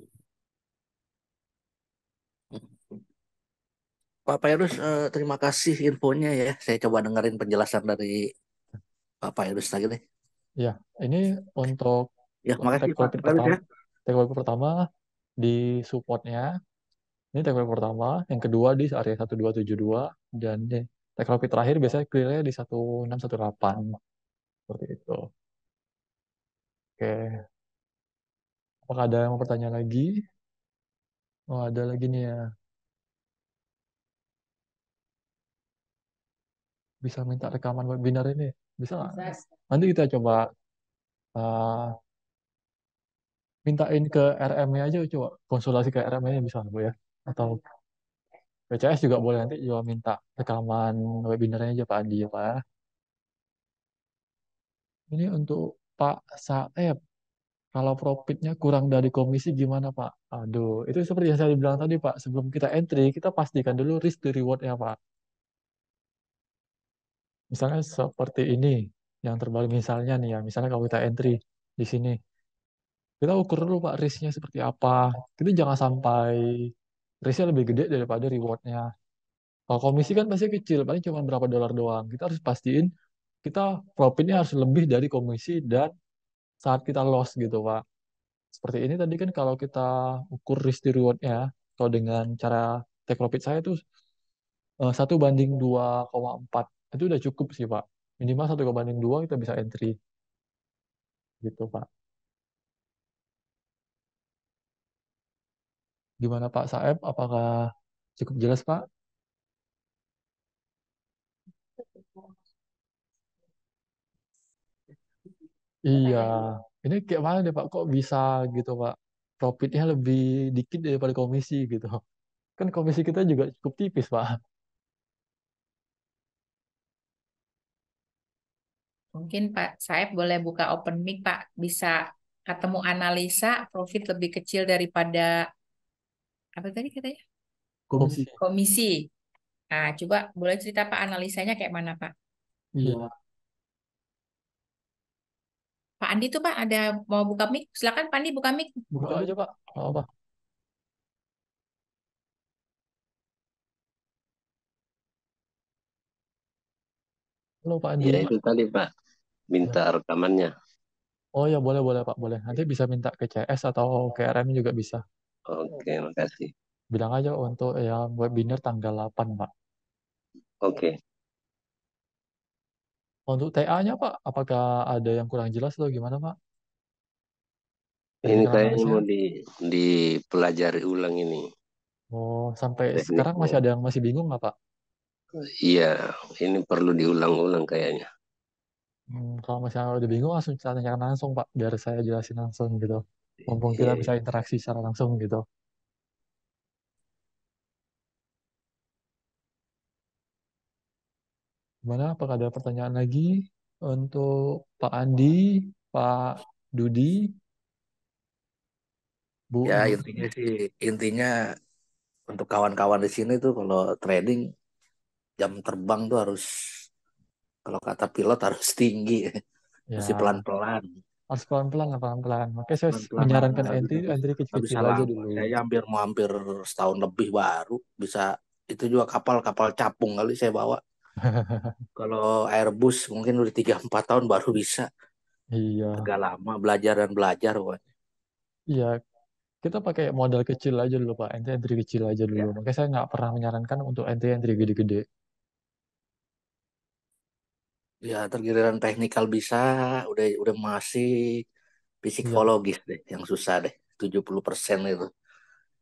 Pak Pairus, eh, terima kasih infonya ya. Saya coba dengerin penjelasan dari Pak Pairus lagi deh. Ya, ini untuk ya, makasih, take profit Pak pertama. Ya. Take profit pertama di supportnya ini take profit pertama yang kedua di area 1272 dan take profit terakhir biasanya clearnya di 1618 seperti itu oke apakah ada yang mau pertanyaan lagi oh ada lagi nih ya bisa minta rekaman webinar ini bisa nggak nanti kita coba uh, mintain ke RM-nya aja coba konsultasi ke RM-nya bisa bu ya atau BCS juga boleh nanti juga minta rekaman webinarnya aja Pak Andi ya ini untuk Pak Saeb kalau profitnya kurang dari komisi gimana Pak? Aduh, itu seperti yang saya bilang tadi Pak, sebelum kita entry, kita pastikan dulu risk to reward-nya Pak. Misalnya seperti ini, yang terbaru misalnya nih ya, misalnya kalau kita entry di sini, kita ukur dulu pak risknya seperti apa kita jangan sampai risknya lebih gede daripada rewardnya kalau komisi kan pasti kecil paling cuma berapa dolar doang kita harus pastiin kita profitnya harus lebih dari komisi dan saat kita loss gitu pak seperti ini tadi kan kalau kita ukur risk di rewardnya kalau dengan cara take profit saya itu eh, satu banding 2,4 itu udah cukup sih pak minimal satu banding dua kita bisa entry gitu pak Gimana Pak Saeb? Apakah cukup jelas Pak? Iya, ini kayak mana deh Pak? Kok bisa gitu Pak? Profitnya lebih dikit daripada komisi gitu. Kan komisi kita juga cukup tipis Pak. Mungkin Pak Saeb boleh buka open mic Pak, bisa ketemu analisa profit lebih kecil daripada apa tadi katanya? Komisi. Komisi. Nah, coba boleh cerita Pak analisanya kayak mana Pak? Iya. Pak Andi tuh Pak ada mau buka mic? Silakan Pak Andi buka mic. Buka aja Pak. Oh, -apa. Halo Pak Andi. Ya itu tadi Pak. Minta rekamannya. Oh ya boleh boleh Pak boleh. Nanti bisa minta ke CS atau ke RM juga bisa. Oke, iya. makasih. Bilang aja untuk ya webinar tanggal 8, Pak. Oke. Untuk TA-nya, Pak, apakah ada yang kurang jelas atau gimana, Pak? Ini kayaknya mau di dipelajari ulang ini. Oh, sampai Teknik sekarang masih ya. ada yang masih bingung nggak, Pak? Iya, ini perlu diulang-ulang kayaknya. Hmm, kalau masih udah bingung langsung tanya langsung Pak, biar saya jelasin langsung gitu mumpung kita iya, bisa iya. interaksi secara langsung gitu gimana apakah ada pertanyaan lagi untuk Pak Andi Pak Dudi Bu ya intinya sih intinya untuk kawan-kawan di sini tuh kalau trading jam terbang tuh harus kalau kata pilot harus tinggi ya. mesti pelan-pelan harus pelan-pelan lah pelan-pelan. Makanya saya pelan menyarankan entry, Andri kecil-kecil aja dulu. Saya hampir mau hampir setahun lebih baru bisa itu juga kapal-kapal capung kali saya bawa. [laughs] Kalau Airbus mungkin udah tiga empat tahun baru bisa. Iya. Agak lama belajar dan belajar pokoknya. Iya. Kita pakai modal kecil aja dulu Pak, entry entry kecil aja dulu. Ya. Makanya saya nggak pernah menyarankan untuk entry entry gede-gede ya tergiliran teknikal bisa udah udah masih iya. psikologis deh yang susah deh 70% itu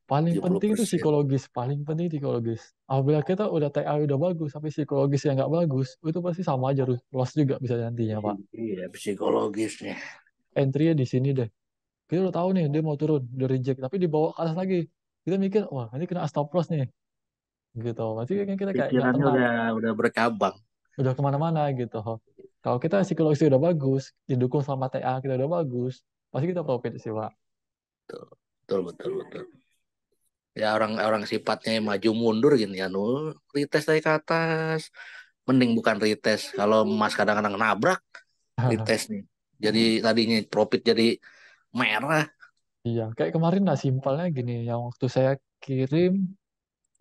paling penting itu psikologis paling penting psikologis apabila kita udah TA udah bagus tapi psikologis yang nggak bagus itu pasti sama aja loss juga bisa nantinya pak iya psikologisnya entry di sini deh kita udah tahu nih dia mau turun dia reject tapi dibawa ke atas lagi kita mikir wah ini kena stop loss nih gitu masih kita kayak Pikirannya udah udah berkabang udah kemana-mana gitu kalau kita psikologis udah bagus didukung sama TA kita udah bagus pasti kita profit sih pak betul betul betul, ya orang orang sifatnya maju mundur gini ya nu retest dari ke atas mending bukan retest kalau mas kadang-kadang nabrak [laughs] retest nih jadi tadinya profit jadi merah iya kayak kemarin lah simpelnya gini yang waktu saya kirim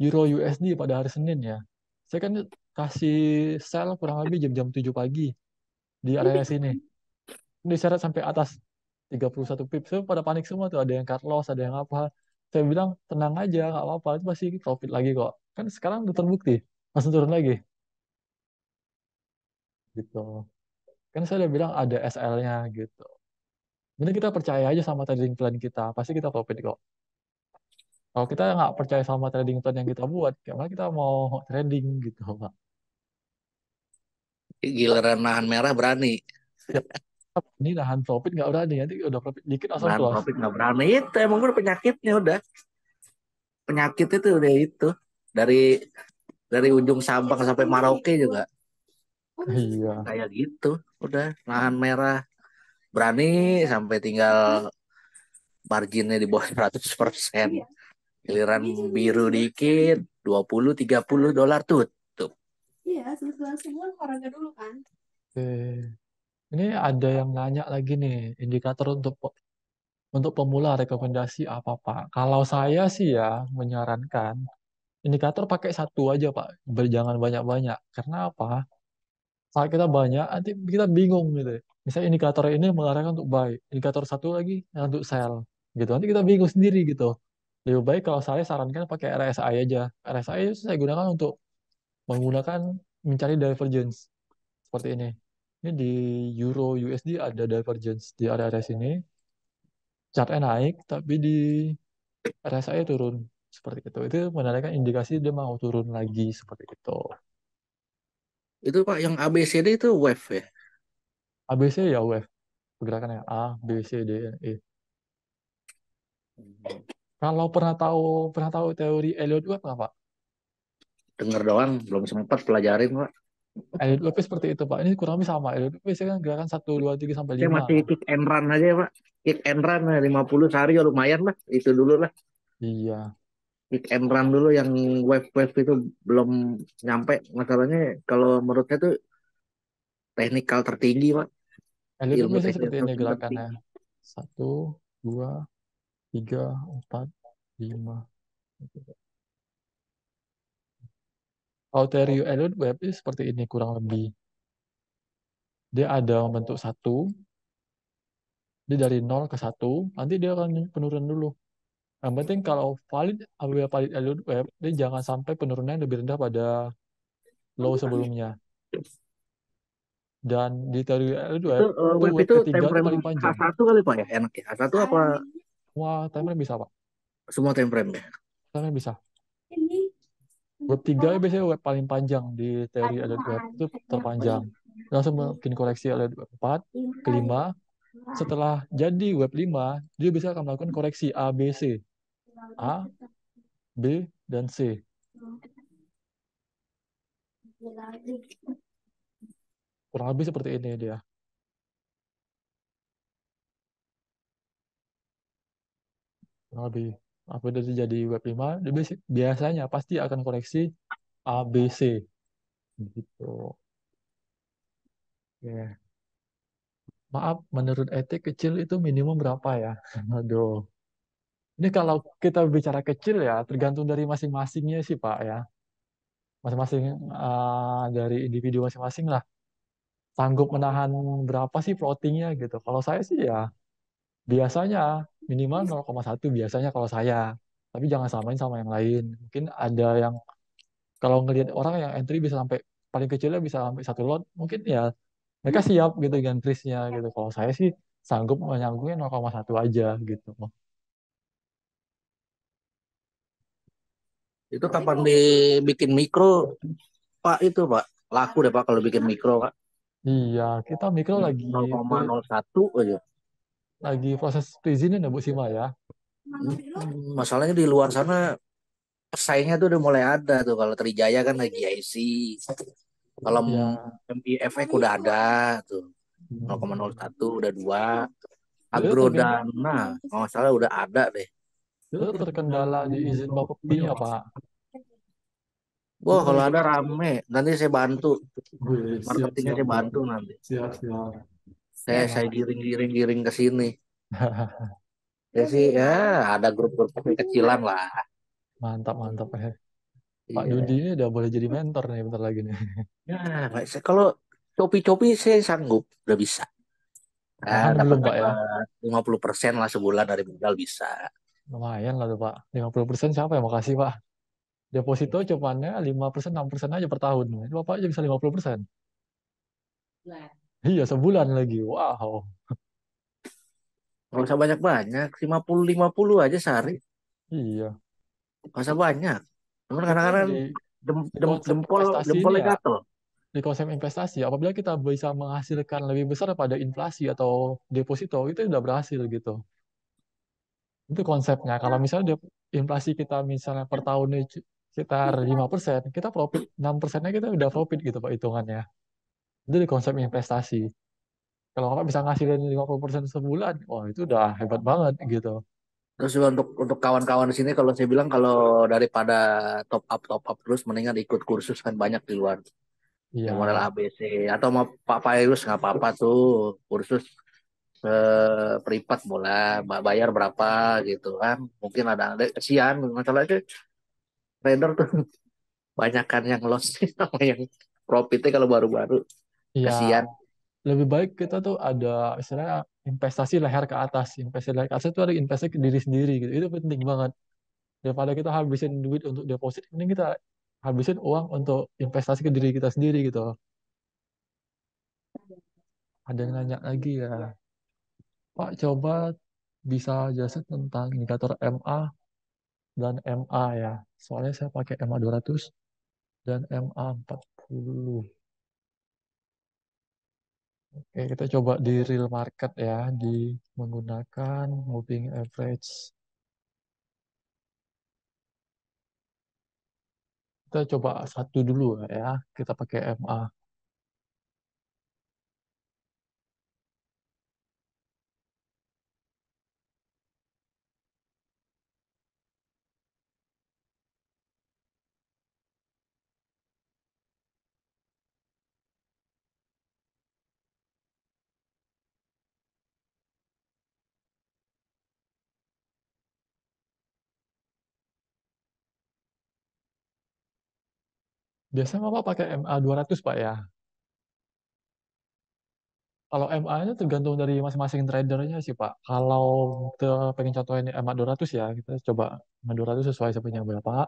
euro USD pada hari Senin ya saya kan kasih sel kurang lebih jam-jam 7 pagi di area hmm. sini. Ini syarat sampai atas 31 pips. Saya pada panik semua tuh. Ada yang cut loss, ada yang apa. Saya bilang, tenang aja, gak apa-apa. Itu pasti profit lagi kok. Kan sekarang udah terbukti. masih turun lagi. Gitu. Kan saya udah bilang ada SL-nya gitu. Mending kita percaya aja sama trading plan kita. Pasti kita profit kok. Kalau kita nggak percaya sama trading plan yang kita buat, gimana ya kita mau trading gitu, Pak giliran nahan merah berani ini nahan profit nggak berani nanti udah profit dikit asal nahan keluar. profit nggak berani itu emang udah penyakitnya udah penyakit itu udah itu dari dari ujung Sabang sampai Merauke juga iya kayak gitu udah nahan merah berani sampai tinggal marginnya di bawah 100 persen iya. giliran biru dikit 20 30 dolar tuh. Iya, sebelas semua olahraga dulu kan. Oke. Ini ada yang nanya lagi nih, indikator untuk untuk pemula rekomendasi apa, Pak? Kalau saya sih ya menyarankan indikator pakai satu aja, Pak. Jangan banyak-banyak. Karena apa? Saat kita banyak, nanti kita bingung gitu. Misalnya indikator ini mengarahkan untuk buy, indikator satu lagi yang untuk sell, gitu. Nanti kita bingung sendiri gitu. Lebih baik kalau saya sarankan pakai RSI aja. RSI itu saya gunakan untuk menggunakan mencari divergence seperti ini. Ini di Euro USD ada divergence di area-area sini. Chartnya naik, tapi di area saya turun seperti itu. Itu menandakan indikasi dia mau turun lagi seperti itu. Itu Pak yang ABCD itu wave ya? ABC ya wave. Pergerakannya A, B, C, D, E. e. Hmm. Kalau pernah tahu pernah tahu teori Elliot Wave nggak Pak? dengar doang belum sempat pelajarin pak LDP seperti itu pak ini kurang lebih sama LDP biasanya kan gerakan satu dua tiga sampai lima saya masih kick and run aja pak kick and run eh, lima puluh sehari ya lumayan lah itu dulu lah iya kick and run dulu yang wave wave itu belum nyampe masalahnya kalau menurut saya tuh teknikal tertinggi pak LDP biasanya seperti ini gerakannya satu dua tiga empat lima Kauteriu Elliott web itu seperti ini kurang lebih. Dia ada membentuk satu, dia dari nol ke satu nanti dia akan penurunan dulu. Yang penting kalau valid AWW valid Elliott web dia jangan sampai penurunannya lebih rendah pada low sebelumnya. Dan di teori Elliott web, itu, eh, web itu ketiga itu paling panjang. h kali Pak ya? Enak ya? satu apa? Wah, time bisa Pak. Semua time frame ya? Time bisa. Web 3 ya biasanya web paling panjang di teori alat web itu terpanjang. Langsung iya. bikin koleksi alat web 4, kelima. Setelah jadi web 5, dia bisa akan melakukan koreksi A, B, C. A, B, dan C. Kurang lebih seperti ini dia. Kurang lebih apa itu jadi web 5 biasanya pasti akan koreksi ABC gitu ya yeah. maaf menurut etik kecil itu minimum berapa ya [laughs] aduh ini kalau kita bicara kecil ya tergantung dari masing-masingnya sih Pak ya masing-masing uh, dari individu masing-masing lah sanggup menahan berapa sih plottingnya gitu kalau saya sih ya biasanya minimal 0,1 biasanya kalau saya tapi jangan samain sama yang lain mungkin ada yang kalau ngelihat orang yang entry bisa sampai paling kecilnya bisa sampai satu lot mungkin ya mereka hmm. siap gitu gantrisnya gitu kalau saya sih sanggup menyanggungnya 0,1 aja gitu itu kapan dibikin mikro pak itu pak laku deh pak kalau bikin mikro pak iya kita mikro lagi 0,01 aja lagi proses perizinan ya Bu Sima ya. Hmm, masalahnya di luar sana pesaingnya tuh udah mulai ada tuh kalau Trijaya kan lagi IC. Kalau ya. MPFX udah ada tuh. 0,01 udah dua. Iya, Agrodana, kalau oh, salah udah ada deh. Itu iya, terkendala di izin Bapeptinya, Pak. Wah, kalau ada rame, nanti saya bantu. Marketingnya saya bantu nanti. Siap, siap saya iya, saya kan? giring-giring-giring ke sini. [laughs] ya sih ya ada grup-grup kecilan lah. Mantap mantap ya. Pak iya. Dudi ini udah boleh jadi mentor nih bentar lagi nih. [laughs] Ya, Pak, kalau copi-copi saya sanggup, udah bisa. Ah, ya? lima puluh belum, Pak, ya? persen lah sebulan dari modal bisa. Lumayan lah tuh, Pak. lima puluh persen siapa yang makasih, Pak? Deposito iya. lima persen enam persen aja per tahun. Bapak aja bisa puluh persen Iya, sebulan lagi. Wow. Gak usah banyak-banyak, 50-50 aja sehari. Iya. Gak usah banyak. Cuman kadang-kadang dem, dem, dempol, dempolnya ya, gatel. Di konsep investasi, apabila kita bisa menghasilkan lebih besar pada inflasi atau deposito, itu sudah berhasil gitu. Itu konsepnya. Kalau misalnya inflasi kita misalnya per tahunnya sekitar 5%, kita profit 6%-nya kita udah profit gitu Pak hitungannya. Itu di konsep investasi. Kalau kakak bisa puluh 50% sebulan, wah itu udah hebat banget gitu. Terus untuk untuk kawan-kawan di sini kalau saya bilang kalau daripada top up top up terus mendingan ikut kursus kan banyak di luar. Iya. Yeah. model ABC atau mau Pak Virus nggak apa-apa tuh kursus eh, privat bayar berapa gitu kan mungkin ada kesian masalahnya trader tuh [laughs] kan yang loss [laughs] sama yang profitnya kalau baru-baru Iya, Kasihan. lebih baik kita tuh ada istilahnya investasi leher ke atas. Investasi leher ke atas itu ada investasi ke diri sendiri gitu. Itu penting banget. Daripada kita habisin duit untuk deposit, mending kita habisin uang untuk investasi ke diri kita sendiri gitu. Ada yang nanya lagi ya. Pak, coba bisa jelasin tentang indikator MA dan MA ya. Soalnya saya pakai MA 200 dan MA 40. Oke, kita coba di real market ya, di menggunakan moving average. Kita coba satu dulu ya, kita pakai MA. Biasanya Bapak pakai MA 200, Pak ya? Kalau MA-nya tergantung dari masing-masing tradernya sih, Pak. Kalau kita pengen contoh ini MA 200 ya, kita coba MA 200 sesuai sepunya berapa.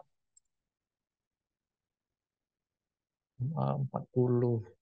MA 40.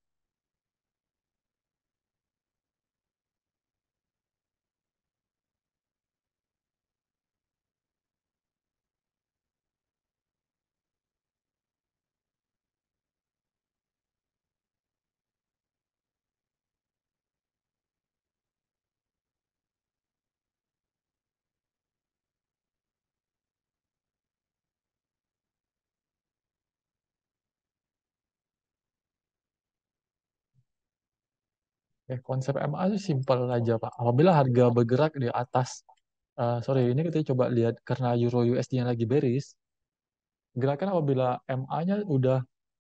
Oke, eh, konsep MA itu simpel aja Pak. Apabila harga bergerak di atas, uh, sorry ini kita coba lihat karena Euro USD-nya lagi beris, gerakan apabila MA-nya udah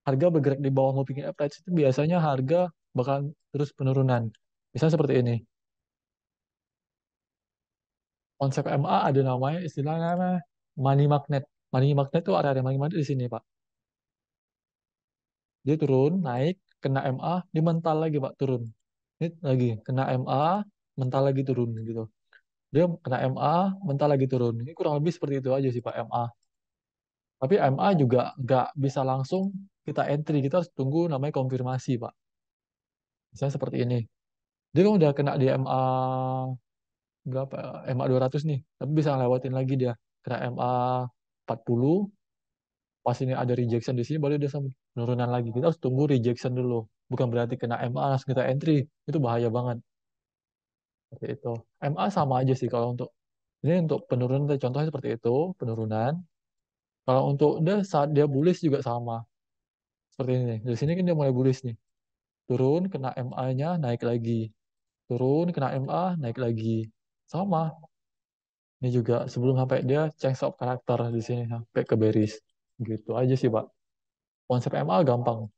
harga bergerak di bawah moving average itu biasanya harga bakal terus penurunan. Misalnya seperti ini. Konsep MA ada namanya istilahnya money magnet. Money magnet itu ada yang money magnet di sini Pak. Dia turun, naik, kena MA, dimental lagi Pak, turun ini lagi kena MA mental lagi turun gitu dia kena MA mental lagi turun ini kurang lebih seperti itu aja sih pak MA tapi MA juga nggak bisa langsung kita entry kita harus tunggu namanya konfirmasi pak misalnya seperti ini dia kan udah kena di MA berapa MA 200 nih tapi bisa lewatin lagi dia kena MA 40 pas ini ada rejection di sini baru dia sama penurunan lagi. Kita harus tunggu rejection dulu. Bukan berarti kena MA langsung kita entry. Itu bahaya banget. Seperti itu. MA sama aja sih kalau untuk ini untuk penurunan contohnya seperti itu, penurunan. Kalau untuk dia saat dia bullish juga sama. Seperti ini. di sini kan dia mulai bullish nih. Turun kena MA-nya naik lagi. Turun kena MA naik lagi. Sama. Ini juga sebelum sampai dia change of karakter di sini sampai ke bearish. Gitu aja sih, Pak. Konsep MA gampang.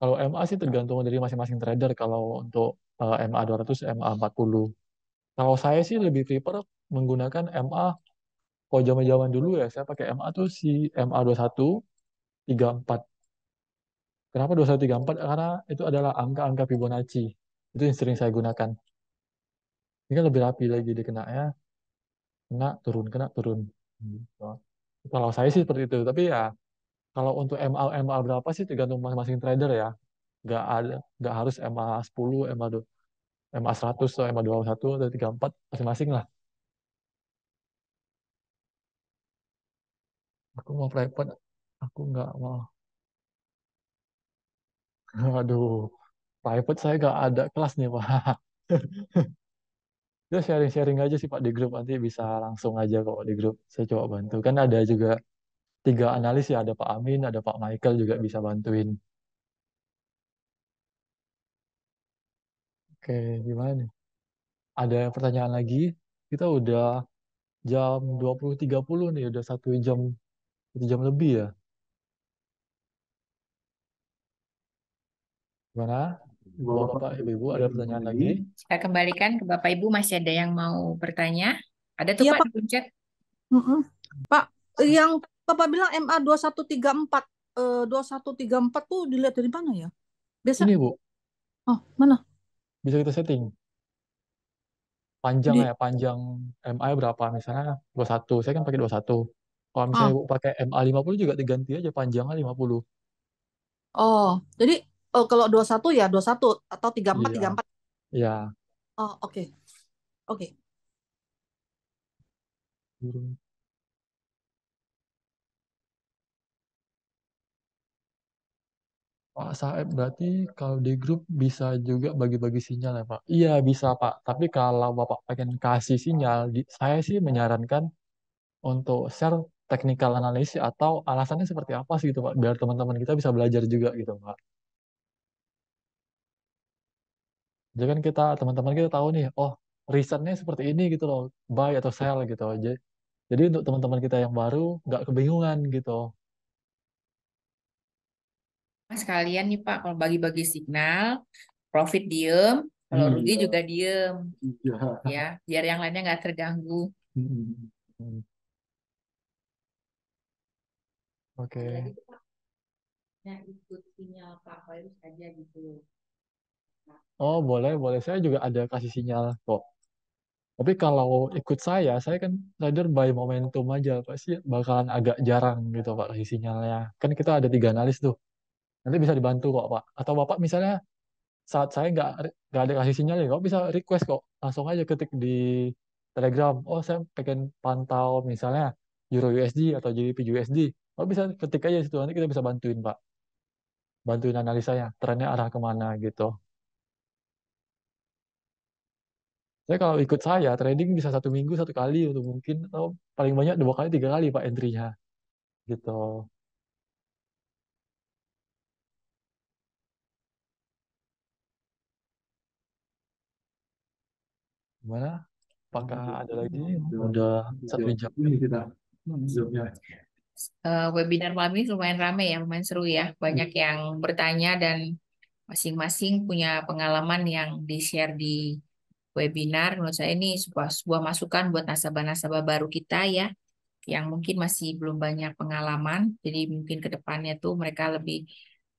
Kalau MA sih tergantung dari masing-masing trader. Kalau untuk uh, MA 200, MA 40. Kalau saya sih lebih prefer menggunakan MA. Kalau zaman-zaman dulu ya, saya pakai MA tuh si MA 21 34. Kenapa 2134? Karena itu adalah angka-angka Fibonacci. Itu yang sering saya gunakan. Ini kan lebih rapi lagi dikena ya. Kena turun, kena turun. Hmm, gitu. Kalau saya sih seperti itu. Tapi ya kalau untuk MA, MA berapa sih tergantung masing-masing trader ya. Gak ada gak harus MA 10, MA 2, MA 100 atau MA 21 atau 34 masing-masing lah. Aku mau private, aku nggak mau. [laughs] Aduh, private saya nggak ada kelas nih Pak. Ya [laughs] sharing-sharing aja sih Pak di grup nanti bisa langsung aja kok di grup. Saya coba bantu. Kan ada juga tiga analis ya, ada Pak Amin, ada Pak Michael juga bisa bantuin. Oke, gimana nih? Ada pertanyaan lagi? Kita udah jam 20.30 nih, udah satu jam, satu jam lebih ya. Gimana? bapak Ibu-Ibu ada pertanyaan lagi? Saya kembalikan ke Bapak Ibu, masih ada yang mau bertanya? Ada tuh ya, Pak, Pak. Mm -mm. Pak, yang Bapak bilang MA 2134 eh, 2134 tuh dilihat dari mana ya? Biasa Ini, Bu. Oh, mana? Bisa kita setting. Panjang Di... ya, panjang MA berapa misalnya 21. Saya kan pakai 21. Kalau misalnya ah. Bu pakai MA 50 juga diganti aja panjangnya 50. Oh, jadi oh, kalau 21 ya 21 atau 34 iya. 34. Iya. Oh, oke. Okay. Oke. Okay. Pak Saeb berarti kalau di grup bisa juga bagi-bagi sinyal ya Pak? Iya bisa Pak, tapi kalau Bapak pengen kasih sinyal, saya sih menyarankan untuk share teknikal analisis atau alasannya seperti apa sih gitu Pak, biar teman-teman kita bisa belajar juga gitu Pak. Jadi kan kita, teman-teman kita tahu nih, oh risetnya seperti ini gitu loh, buy atau sell gitu. aja. Jadi untuk teman-teman kita yang baru, nggak kebingungan gitu sekalian nih Pak, kalau bagi-bagi signal, profit diem, kalau hmm. rugi hmm. juga diem, iya. ya, biar yang lainnya nggak terganggu. Hmm. Oke. Okay. Ya, ikut sinyal Pak aja gitu. Oh boleh, boleh. Saya juga ada kasih sinyal kok. Tapi kalau ikut saya, saya kan trader by momentum aja. Pasti bakalan agak jarang gitu Pak kasih sinyalnya. Kan kita ada tiga analis tuh. Nanti bisa dibantu kok Pak. Atau Bapak misalnya saat saya nggak nggak ada kasih sinyal ya, kok bisa request kok langsung aja ketik di Telegram. Oh saya pengen pantau misalnya Euro USD atau GBP USD. kok bisa ketik aja situ nanti kita bisa bantuin Pak. Bantuin analisanya, trennya arah kemana gitu. Saya kalau ikut saya trading bisa satu minggu satu kali atau mungkin atau paling banyak dua kali tiga kali pak entrynya gitu. Gimana? Apakah ada lagi? Udah satu jam ini kita. Hmm. Zoomnya. Uh, webinar malam lumayan ramai ya, lumayan seru ya. Banyak hmm. yang bertanya dan masing-masing punya pengalaman yang di-share di webinar. Menurut saya ini sebuah, sebuah masukan buat nasabah-nasabah baru kita ya, yang mungkin masih belum banyak pengalaman. Jadi mungkin ke depannya tuh mereka lebih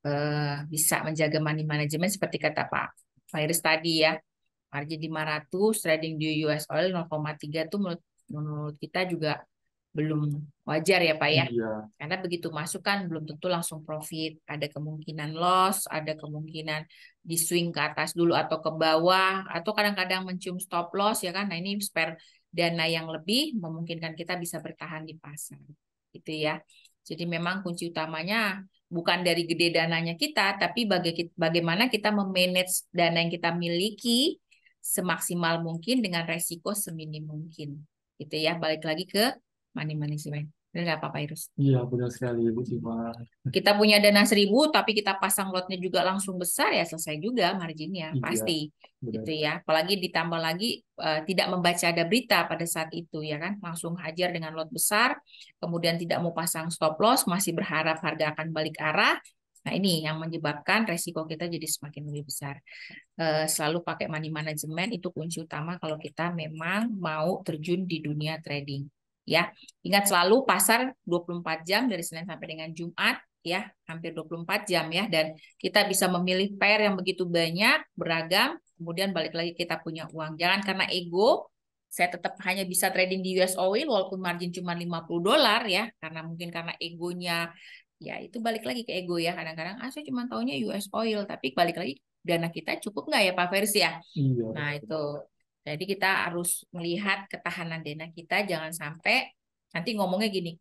uh, bisa menjaga money management seperti kata Pak Virus tadi ya margin 500 trading di US oil 0,3 tuh menurut, menurut kita juga belum wajar ya Pak ya. Iya. Karena begitu masuk kan belum tentu langsung profit, ada kemungkinan loss, ada kemungkinan di swing ke atas dulu atau ke bawah atau kadang-kadang mencium stop loss ya kan. Nah, ini spare dana yang lebih memungkinkan kita bisa bertahan di pasar. Gitu ya. Jadi memang kunci utamanya bukan dari gede dananya kita, tapi baga bagaimana kita memanage dana yang kita miliki semaksimal mungkin dengan resiko seminim mungkin. Gitu ya, balik lagi ke money management. Benar apa Pak Irus? Iya, benar sekali Ibu Cima. Kita punya dana seribu, tapi kita pasang lotnya juga langsung besar, ya selesai juga marginnya, iya, pasti. Benar. Gitu ya. Apalagi ditambah lagi uh, tidak membaca ada berita pada saat itu, ya kan? Langsung hajar dengan lot besar, kemudian tidak mau pasang stop loss, masih berharap harga akan balik arah, Nah, ini yang menyebabkan resiko kita jadi semakin lebih besar. Eh, selalu pakai money management itu kunci utama kalau kita memang mau terjun di dunia trading. Ya, ingat selalu pasar 24 jam dari Senin sampai dengan Jumat ya, hampir 24 jam ya dan kita bisa memilih pair yang begitu banyak, beragam, kemudian balik lagi kita punya uang. Jangan karena ego saya tetap hanya bisa trading di US oil walaupun margin cuma 50 dolar ya karena mungkin karena egonya ya itu balik lagi ke ego ya kadang-kadang ah saya cuma taunya US oil tapi balik lagi dana kita cukup nggak ya Pak Fersi ya iya. nah itu jadi kita harus melihat ketahanan dana kita jangan sampai nanti ngomongnya gini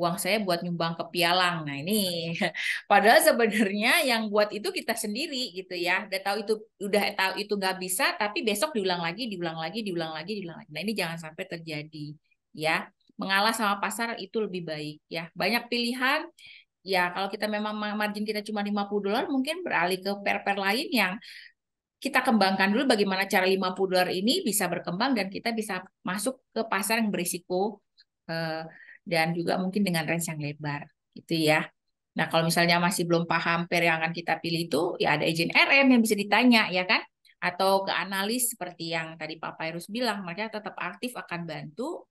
uang saya buat nyumbang ke pialang nah ini [laughs] padahal sebenarnya yang buat itu kita sendiri gitu ya udah tahu itu udah tahu itu nggak bisa tapi besok diulang lagi diulang lagi diulang lagi diulang lagi nah ini jangan sampai terjadi ya mengalah sama pasar itu lebih baik ya banyak pilihan Ya, kalau kita memang margin kita cuma 50 dolar, mungkin beralih ke pair-pair lain yang kita kembangkan dulu bagaimana cara 50 dolar ini bisa berkembang dan kita bisa masuk ke pasar yang berisiko eh, dan juga mungkin dengan range yang lebar gitu ya. Nah, kalau misalnya masih belum paham pair yang akan kita pilih itu, ya ada izin RM yang bisa ditanya, ya kan? Atau ke analis seperti yang tadi Pak Pairus bilang, mereka tetap aktif akan bantu.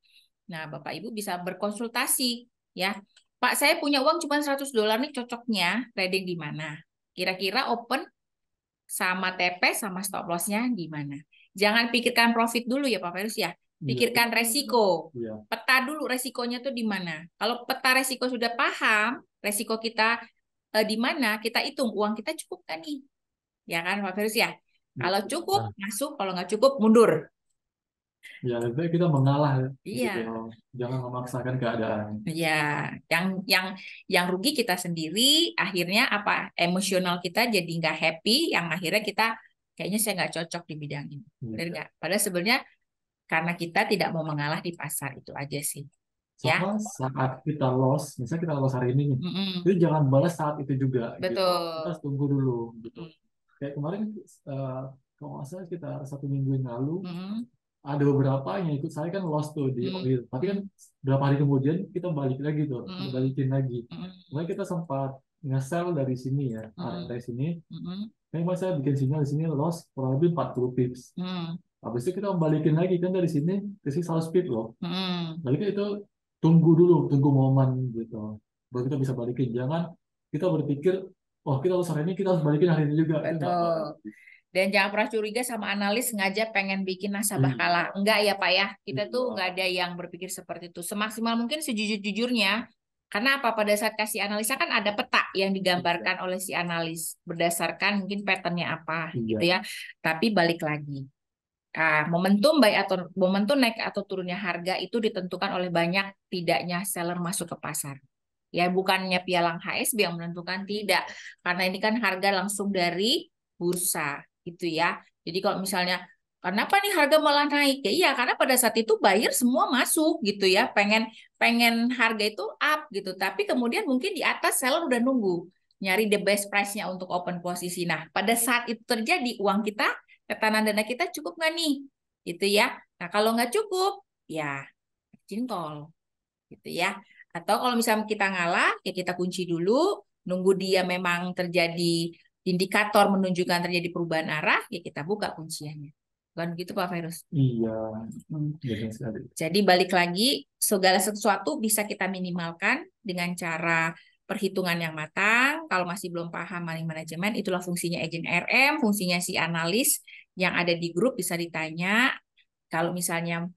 Nah, Bapak Ibu bisa berkonsultasi, ya. Pak, saya punya uang cuma 100 dolar nih cocoknya trading di mana? Kira-kira open sama TP sama stop lossnya nya di mana? Jangan pikirkan profit dulu ya Pak Ferus ya. Iya. Pikirkan resiko. Iya. Peta dulu resikonya tuh di mana. Kalau peta resiko sudah paham, resiko kita eh, di mana, kita hitung uang kita cukup kan nih. Ya kan Pak Ferus ya? Iya. Kalau cukup nah. masuk, kalau nggak cukup mundur. Ya, lebih kita mengalah ya. Iya. Gitu. Jangan memaksakan keadaan. Iya, yang yang yang rugi kita sendiri, akhirnya apa? Emosional kita jadi nggak happy, yang akhirnya kita kayaknya saya nggak cocok di bidang ini. Iya. Benar nggak? Padahal sebenarnya karena kita tidak mau mengalah di pasar itu aja sih. Ya. saat kita loss, misalnya kita loss hari ini, mm -mm. itu jangan balas saat itu juga. Gitu. Betul. Gitu. Kita harus tunggu dulu. Gitu. Mm. Kayak kemarin, uh, kalau nggak kita satu minggu yang lalu, mm -hmm ada beberapa yang ikut saya kan lost tuh di mm. itu. Tapi kan berapa hari kemudian kita balik lagi tuh, mm. balikin lagi. Mm. kita sempat ngesel dari sini ya, mm. dari sini. Mm. Nah, saya bikin sinyal di sini lost kurang lebih 40 pips. Mm. Habis itu kita balikin lagi kan dari sini ke sini 100 pips loh. Mm. Balik itu tunggu dulu, tunggu momen gitu. Baru kita bisa balikin. Jangan kita berpikir, oh kita harus hari ini kita harus balikin hari ini juga. Betul. Dan jangan pernah curiga sama analis ngajak pengen bikin nasabah hmm. kalah. Enggak ya Pak ya, kita hmm. tuh enggak ada yang berpikir seperti itu. Semaksimal mungkin sejujur-jujurnya. Karena apa? Pada saat kasih analisa kan ada peta yang digambarkan oleh si analis berdasarkan mungkin patternnya apa, hmm. gitu iya. ya. Tapi balik lagi, Nah, momentum baik atau momentum naik atau turunnya harga itu ditentukan oleh banyak tidaknya seller masuk ke pasar. Ya, bukannya pialang HSB yang menentukan tidak, karena ini kan harga langsung dari bursa gitu ya. Jadi kalau misalnya kenapa nih harga malah naik? Ya iya karena pada saat itu buyer semua masuk gitu ya, pengen pengen harga itu up gitu. Tapi kemudian mungkin di atas seller udah nunggu nyari the best price-nya untuk open posisi. Nah, pada saat itu terjadi uang kita, ketahanan dana kita cukup nggak nih? Gitu ya. Nah, kalau nggak cukup, ya cintol. Gitu ya. Atau kalau misalnya kita ngalah, ya kita kunci dulu, nunggu dia memang terjadi indikator menunjukkan terjadi perubahan arah, ya kita buka kunciannya. Bukan begitu Pak Virus? Iya. Hmm. iya Jadi balik lagi, segala sesuatu bisa kita minimalkan dengan cara perhitungan yang matang. Kalau masih belum paham money management, itulah fungsinya agent RM, fungsinya si analis yang ada di grup bisa ditanya. Kalau misalnya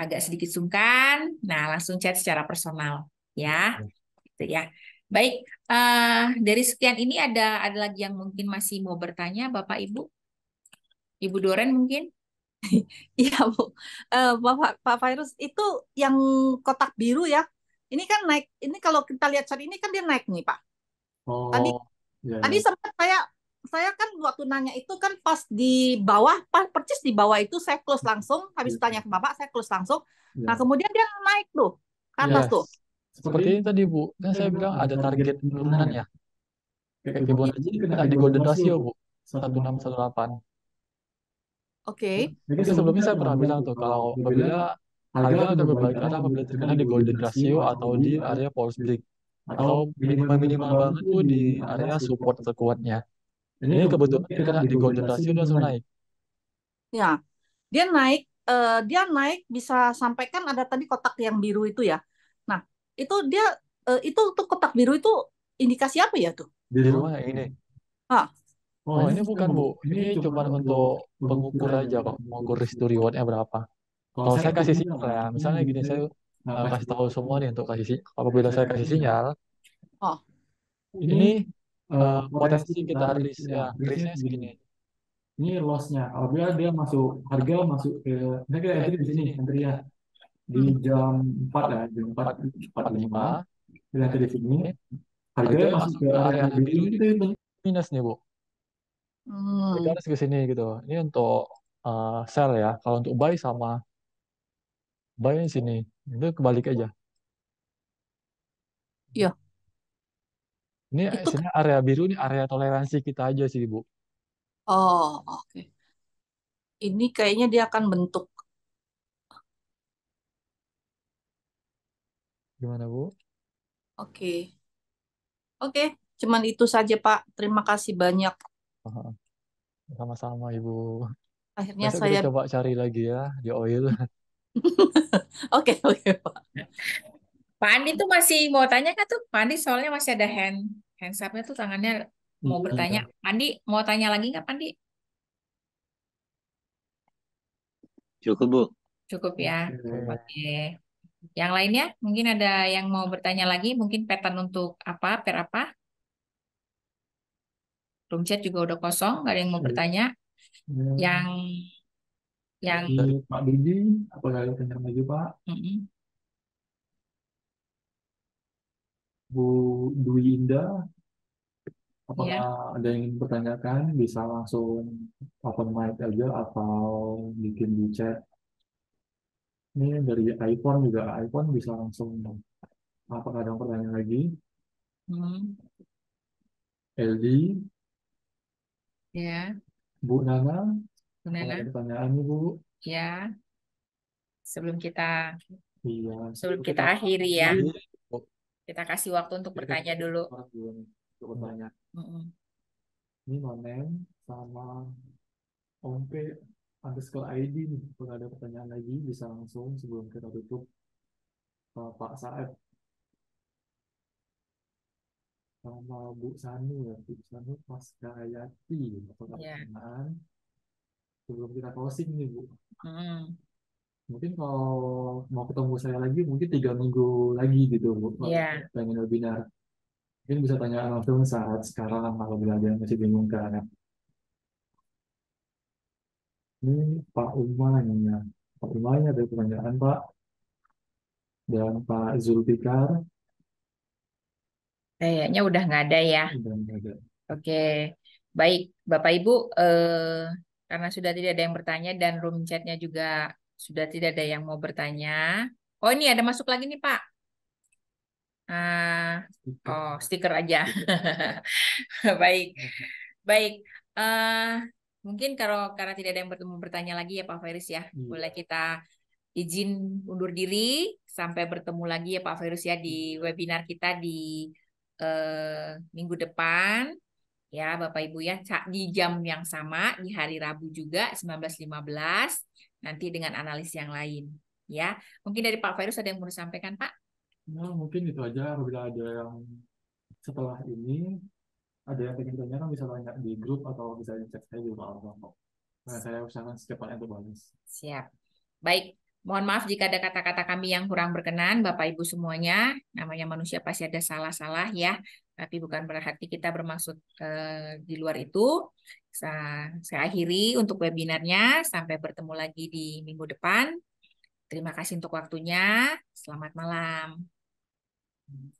agak sedikit sungkan, nah langsung chat secara personal ya. Iya. Gitu ya. Baik, uh, dari sekian ini ada ada lagi yang mungkin masih mau bertanya, Bapak Ibu, Ibu Doren mungkin? [laughs] Iya Bu, uh, Bapak Pak Virus itu yang kotak biru ya. Ini kan naik, ini kalau kita lihat saat ini kan dia naik nih Pak. Oh, tadi ya, tadi iya. sempat saya saya kan waktu nanya itu kan pas di bawah, pas percis di bawah itu saya close langsung. Habis ya. tanya ke Bapak, saya close langsung. Nah iya. kemudian dia naik tuh, ke atas yes. tuh. Seperti tadi Bu, kan saya bilang ada target penurunan ya? ya. Kayak ya, Kebon di golden ratio Bu, 1618. Oke. Okay. Jadi sebelumnya saya pernah bilang tuh kalau apabila harga ada berbalik arah apabila terkena di golden ratio atau di area false break atau minimal minimal banget tuh di area support terkuatnya. Ini kebetulan terkena di golden ratio udah langsung naik. Ya, dia naik, uh, dia naik bisa sampaikan ada tadi kotak yang biru itu ya itu dia uh, itu untuk kotak biru itu indikasi apa ya tuh? Di rumah ini. Ah. Oh, oh ini bukan Bu. Ini cuma untuk pengukur aja kok, mengukur risk rewardnya berapa. Kalau saya kasih sinyal ya, misalnya gini saya nah, eh, kasih tahu semua nih untuk kasih sinyal. Apabila saya kasih iya. sinyal, oh. ini uh, potensi kita risk ya, ya. risknya segini. Ini lossnya. Apabila dia masuk harga masuk ke, misalnya kita entry di sini, entry ya di hmm. jam 4 ya, jam 4, 4.45 dengan ke sini harganya masuk ke area BBU itu minus nih, Bu. Hmm. Harga harus ke sini gitu. Ini untuk uh, eh, sell ya. Kalau untuk buy sama buy di sini. Itu kebalik aja. Iya. Ini Itu area biru ini area toleransi kita aja sih, Bu. Oh, oke. Okay. Ini kayaknya dia akan bentuk Gimana, Bu? Oke. Oke, cuman itu saja, Pak. Terima kasih banyak. Ah, ah. Sama-sama, Ibu. Akhirnya Besok saya coba cari lagi ya di oil. [laughs] Oke, oke, Pak. Pak Andi tuh masih mau tanya kan tuh? Pak Andi soalnya masih ada hand hands up-nya tuh tangannya mau bertanya. Iya. Andi mau tanya lagi nggak, Andi? Cukup, Bu. Cukup ya. Oke. Okay. Yang lainnya mungkin ada yang mau bertanya lagi, mungkin pattern untuk apa, per apa? Room chat juga udah kosong, nggak ada yang mau iya. bertanya. Hmm. Yang yang dari Pak Didi, apa ada yang lagi Pak? Mm -hmm. Bu Dwi Indah, apakah yeah. ada yang ingin bertanyakan? Bisa langsung open mic aja atau bikin di chat ini dari iPhone juga iPhone bisa langsung. Apa ada pertanyaan lagi? Hmm. LD Ya. Bu Nana. Bu Nana. Ada pertanyaan nih Bu. Ya. Sebelum kita Iya. Sebelum kita, kita akhiri ya. Kita kasih waktu untuk bertanya dulu. Untuk bertanya. hmm. Ini Nonen sama Ompe underscore ID nih. Kalau ada pertanyaan lagi bisa langsung sebelum kita tutup uh, Pak Saeb sama Bu Sani ya Bu Sani Paskayati atau iya. yeah. pertanyaan sebelum kita closing nih Bu. Mm. Mungkin kalau mau ketemu saya lagi mungkin tiga minggu lagi gitu Bu. Yeah. Pengen webinar. Mungkin bisa tanya langsung saat sekarang kalau ada yang masih bingung kan. Ini Pak Umar ya Pak Umar ada kebanyakan Pak. Dan Pak Zulfikar. Kayaknya udah nggak ada ya. Udah Okay. Oke. Baik, Bapak Ibu, eh, karena sudah tidak ada yang bertanya dan room chatnya juga sudah tidak ada yang mau bertanya. Oh ini ada masuk lagi nih Pak. Uh, oh stiker aja. [laughs] Baik, baik. Uh, Mungkin kalau karena tidak ada yang bertemu bertanya lagi ya Pak Feris ya, hmm. boleh kita izin undur diri sampai bertemu lagi ya Pak Ferus ya di iya. webinar kita di eh, minggu depan ya Bapak Ibu ya di jam yang sama di hari Rabu juga 19.15 nanti dengan analis yang lain ya mungkin dari Pak Ferus ada yang mau disampaikan Pak? Nah, mungkin itu aja apabila ada yang setelah ini ada yang tekniknya kan bisa banyak di grup atau bisa di chat saya juga kalau mau. Nah, saya usahakan secepatnya untuk balas. Siap. Baik, Mohon maaf jika ada kata-kata kami yang kurang berkenan, Bapak Ibu semuanya. Namanya manusia pasti ada salah-salah ya, tapi bukan berarti kita bermaksud eh, di luar itu. Saya, saya akhiri untuk webinarnya. Sampai bertemu lagi di minggu depan. Terima kasih untuk waktunya. Selamat malam. Hmm.